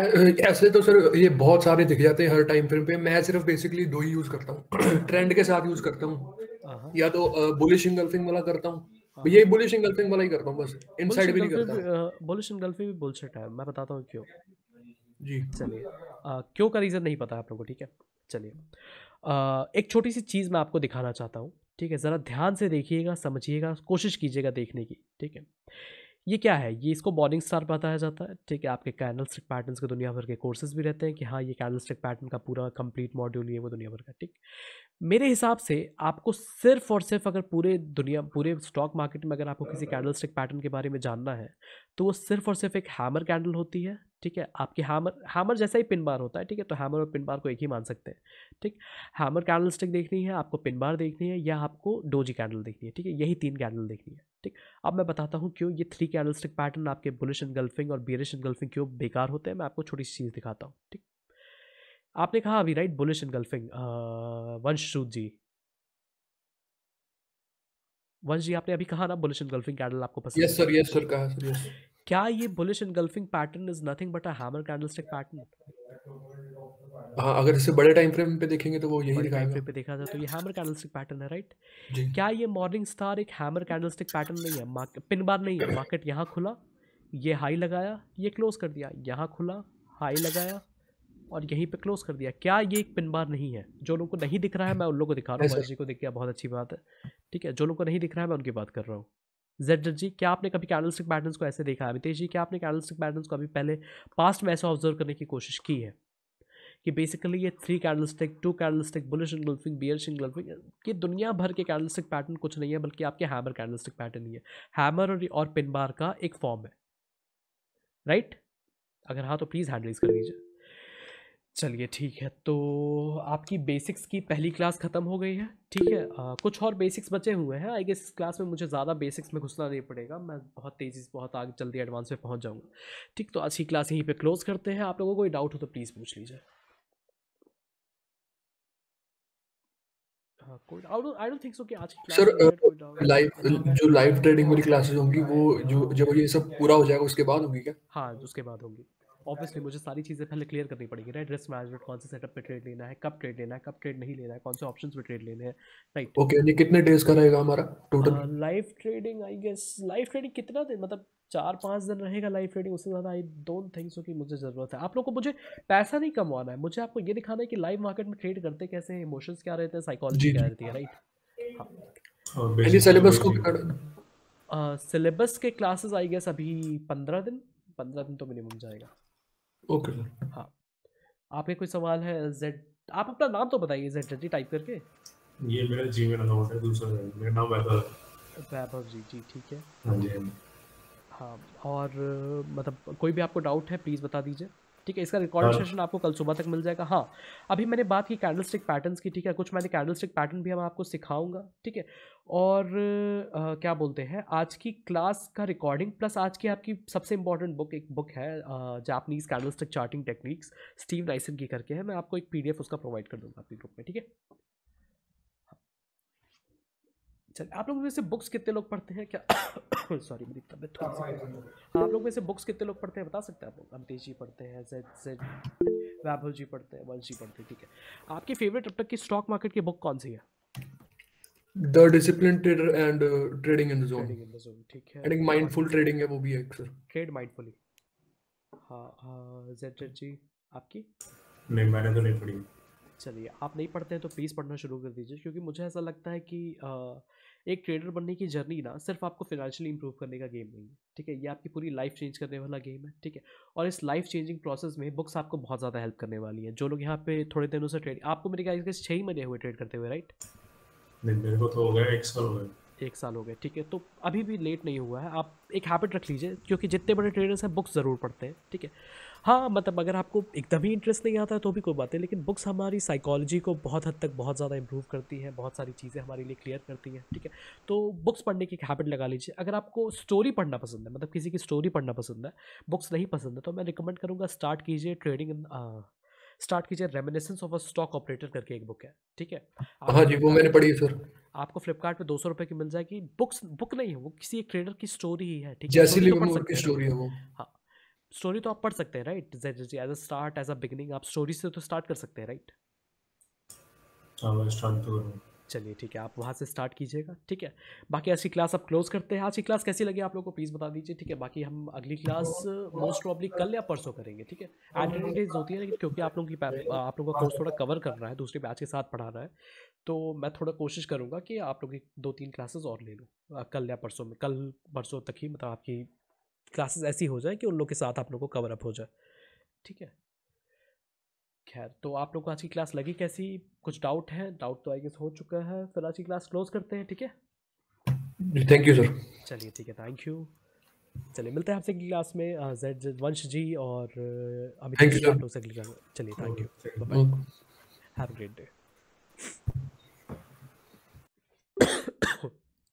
ऐसे तो सर ये बहुत सारे दिख जाते हैं हर टाइम फ्रेम पे मैं सिर्फ बेसिकली दो ही यूज़ करता हूँ ट्रेंड *clears throat* के साथ यूज़ करता हूँ हाँ, हाँ। या तो बुलिश इंगल्फिंग वाला करता हूँ ये बुलिश इंगल्फिंग वाला ही करता हूँ बस इनसाइड भी नहीं करता बुलिश इंगल्फिंग भी बुलशिट है मैं बताता हूँ क्यों जी चलिए क्यों का रीज़न नहीं पता है आप लोगों को ठीक है चलिए एक छोटी सी चीज़ मैं आपको दिखाना चाहता हूँ ठीक है ज़रा ध्यान से देखिएगा समझिएगा कोशिश कीजिएगा देखने की ठीक है ये क्या है ये इसको मॉर्निंग स्टार बताया जाता है ठीक है आपके कैंडल स्टिक पैटर्न के दुनिया भर के कोर्सेज भी रहते हैं कि हाँ ये कैंडल स्टिक पैटर्न का पूरा कंप्लीट मॉड्यूल ये वो दुनिया भर का ठीक मेरे हिसाब से आपको सिर्फ और सिर्फ अगर पूरे दुनिया पूरे स्टॉक मार्केट में अगर आपको किसी कैंडल स्टिक पैटर्न के बारे में जानना है तो वो सिर्फ और सिर्फ एक हैमर कैंडल होती है ठीक है आपके हैमर हैमर जैसा ही पिन बार होता है ठीक है तो हैमर और पिन बार को एक ही मान सकते हैं ठीक हैमर कैंडल स्टिक देखनी है आपको पिन बार देखनी है या आपको डोजी कैंडल देखनी है ठीक है यही तीन कैंडल देखनी है ठीक अब मैं बताता हूँ क्यों ये थ्री कैंडल स्टिक पैटर्न आपके बुलिश एंड गल्फिंग और बियरिश एंड गल्फिंग क्यों बेकार होते हैं मैं आपको छोटी सी चीज़ दिखाता हूँ ठीक आपने कहा अभी राइट बुलिश इनगल्फिंग वंशसूद जी वंश जी आपने अभी कहा ना बुलिश इनगल्फिंग कैंडल आपको पसंद यस सर यस सर कहा सर क्या ये bullish engulfing pattern is nothing but a hammer candlestick pattern हाँ अगर इसे बड़े टाइम फ्रेम पे देखेंगे तो वो यही दिखाएगा टाइम फ्रेम पे देखा जाए तो ये हैमर कैंडलस्टिक पैटर्न है राइट क्या ये मॉर्निंग स्टार एक हैमर कैंडलस्टिक पैटर्न नहीं है मार्केट पिन बार नहीं है मार्केट यहाँ खुला ये हाई लगाया ये क्लोज कर दिया यहाँ खुला हाई लगाया और यहीं पे क्लोज कर दिया क्या ये एक पिन बार नहीं है जो लोग को नहीं दिख रहा है मैं उन लोगों को दिखा रहा हूँ जी को दिख के बहुत अच्छी बात है ठीक है जो लोग को नहीं दिख रहा है मैं उनकी बात कर रहा हूँ जेड जी क्या आपने कभी कैंडलस्टिक पैटर्न को ऐसे देखा है अमितेश जी क्या आपने कैंडलस्टिक पैटर्न को अभी पहले पास्ट में ऐसे ऑब्जर्व करने की कोशिश की है कि बेसिकली ये three candlestick two candlestick bullish engulfing bear engulfing ये दुनिया भर के कैंडलस्टिक पैटर्न कुछ नहीं है बल्कि आपके हैमर कैंडलस्टिक पैटर्न ही है हैमर और, और पिन बार का एक फॉर्म है राइट right? अगर हाँ तो प्लीज़ हैंडलाइज कर लीजिए चलिए ठीक है तो आपकी बेसिक्स की पहली क्लास ख़त्म हो गई है ठीक है आ, कुछ और बेसिक्स बचे हुए हैं आई गेस इस क्लास में मुझे ज़्यादा बेसिक्स में घुसना नहीं पड़ेगा मैं बहुत तेज़ी से बहुत आगे जल्दी एडवांस में पहुंच जाऊंगा ठीक तो आज की क्लास यहीं पे क्लोज़ करते हैं आप लोगों को कोई डाउट हो तो प्लीज़ पूछ लीजिए क्लास सर लाइव जो लाइव ट्रेडिंग वाली क्लासेस होंगी वो जो जब ये सब पूरा हो जाएगा उसके बाद होंगी क्या हाँ उसके बाद होंगी ऑब्वियसली मुझे सारी चीज़ें पहले क्लियर करनी पड़ेगी राइट रिस्क मैनेजमेंट कौन से सेटअप पे ट्रेड लेना है कब ट्रेड लेना है कब ट्रेड नहीं लेना है कौन से ऑप्शन पे ट्रेड लेने हैं राइट ओके ये कितने डेज का रहेगा हमारा total live trading I guess live trading कितना दिन मतलब चार पाँच दिन रहेगा लाइव ट्रेडिंग उससे ज़्यादा आई डोंट थिंक सो कि मुझे ज़रूरत है आप लोग को मुझे पैसा नहीं कमवाना है मुझे आपको ये दिखाना है कि लाइव मार्केट में ट्रेड करते कैसे हैं इमोशंस क्या रहते हैं साइकोलॉजी क्या रहती है हाँ। राइट सिलेबस को सिलेबस uh, के क्लासेस आई गेस अभी पंद्रह दिन पंद्रह दिन तो मिनिमम जाएगा ओके सर हाँ आपके कोई सवाल है जेड आप अपना नाम तो बताइए जेड जेडी टाइप करके ये मेरा जी मेरा नाम है दूसरा मेरा नाम वैभव वैभव जी जी ठीक है हाँ जी हाँ, हाँ और मतलब कोई भी आपको डाउट है प्लीज़ बता दीजिए ठीक है इसका रिकॉर्ड सेशन हाँ। आपको कल सुबह तक मिल जाएगा हाँ अभी मैंने बात की कैंडल स्टिक पैटर्न की ठीक है कुछ मैंने कैंडल स्टिक पैटर्न भी हम आपको सिखाऊंगा ठीक है और आ, क्या बोलते हैं आज की क्लास का रिकॉर्डिंग प्लस आज की आपकी सबसे इंपॉर्टेंट बुक एक बुक है Japanese candle stick charting techniques Steve Nison की करके है मैं आपको एक पी उसका प्रोवाइड कर दूँगा आपके ग्रुप में ठीक है चल आप लोग में से बुक्स कितने लोग पढ़ते हैं क्या सॉरी *coughs* मेरी तबीयत थोड़ी सी हाँ, हाँ, हाँ। आप लोग में से बुक्स कितने लोग पढ़ते हैं बता सकते हैं आप लोग अमितेश जी पढ़ते हैं जेड जेड वैभव जी पढ़ते हैं वंश जी पढ़ते हैं ठीक है आपके फेवरेट अब तक की स्टॉक मार्केट की बुक कौन सी है the discipline trader and trading in the zone trading in the zone ठीक है एंड माइंडफुल ट्रेडिंग है वो भी है एक सर ट्रेड माइंडफुली हां जेड जेड जी आपकी नहीं मैंने तो नहीं पढ़ी चलिए आप नहीं पढ़ते हैं तो प्लीज़ पढ़ना शुरू कर दीजिए क्योंकि मुझे ऐसा लगता है कि एक ट्रेडर बनने की जर्नी ना सिर्फ आपको फिनेंशियली इंप्रूव करने का गेम नहीं है ठीक है ये आपकी पूरी लाइफ चेंज करने वाला गेम है ठीक है और इस लाइफ चेंजिंग प्रोसेस में बुक्स आपको बहुत ज़्यादा हेल्प करने वाली है जो लोग यहाँ पे थोड़े दिनों से ट्रेड आपको मेरे ख्याल छः ही महीने हुए ट्रेड करते हुए राइट नहीं मेरे को तो हो गया एक साल हो गया एक साल हो गया ठीक है तो अभी भी लेट नहीं हुआ है आप एक हैबिट रख लीजिए क्योंकि जितने बड़े ट्रेडर्स हैं बुक्स ज़रूर पढ़ते हैं ठीक है हाँ मतलब अगर आपको एकदम ही इंटरेस्ट नहीं आता है तो भी कोई बात नहीं लेकिन बुक्स हमारी साइकोलॉजी को बहुत हद तक बहुत ज़्यादा इंप्रूव करती हैं बहुत सारी चीज़ें हमारे लिए क्लियर करती हैं ठीक है तो बुक्स पढ़ने की एक हैबिट लगा लीजिए अगर आपको स्टोरी पढ़ना पसंद है मतलब किसी की स्टोरी पढ़ना पसंद है बुक्स नहीं पसंद है तो मैं रिकमेंड करूँगा स्टार्ट कीजिए ट्रेडिंग स्टार्ट कीजिए reminiscence of a stock operator करके एक बुक है ठीक है हाँ जी वो मैंने पढ़ी है सर आपको फ्लिपकार्ट पे दो सौ रुपये की मिल जाएगी बुक्स बुक नहीं है वो किसी एक ट्रेडर की स्टोरी ही है ठीक है जैसी तो तो की स्टोरी है वो हाँ स्टोरी तो आप पढ़ सकते हैं राइट जी as a start as a beginning आप स्टोरी से तो स्टार्ट कर सकते हैं हाँ, तो राइट चलिए ठीक है आप वहाँ से स्टार्ट कीजिएगा ठीक है बाकी आज की क्लास आप क्लोज करते हैं आज की क्लास कैसी लगी आप लोगों को प्लीज़ बता दीजिए ठीक है बाकी हम अगली क्लास मोस्ट प्रॉब्ली कल या परसों करेंगे ठीक है एडिटिंग डेज होती है लेकिन क्योंकि आप लोगों की आप लोगों का कोर्स थोड़ा कवर कर रहा है दूसरे बैच के साथ पढ़ा रहा है तो मैं थोड़ा कोशिश करूँगा कि आप लोग दो तीन क्लासेस और ले लूँ कल या परसों में कल परसों तक ही मतलब आपकी क्लासेस ऐसी हो जाए कि उन लोग के साथ आप लोग को कवर अप हो जाए ठीक है खैर तो आप लोग को आज की क्लास लगी कैसी कुछ डाउट है डाउट तो आई गेस हो चुका है फिर आज की क्लास क्लोज करते हैं ठीक है थैंक यू सर चलिए ठीक है थैंक यू चलिए मिलते हैं आपसे अगली क्लास में जेड जेड वंश जी और अमित जी आप लोग से अगली क्लास चलिए thank you have great day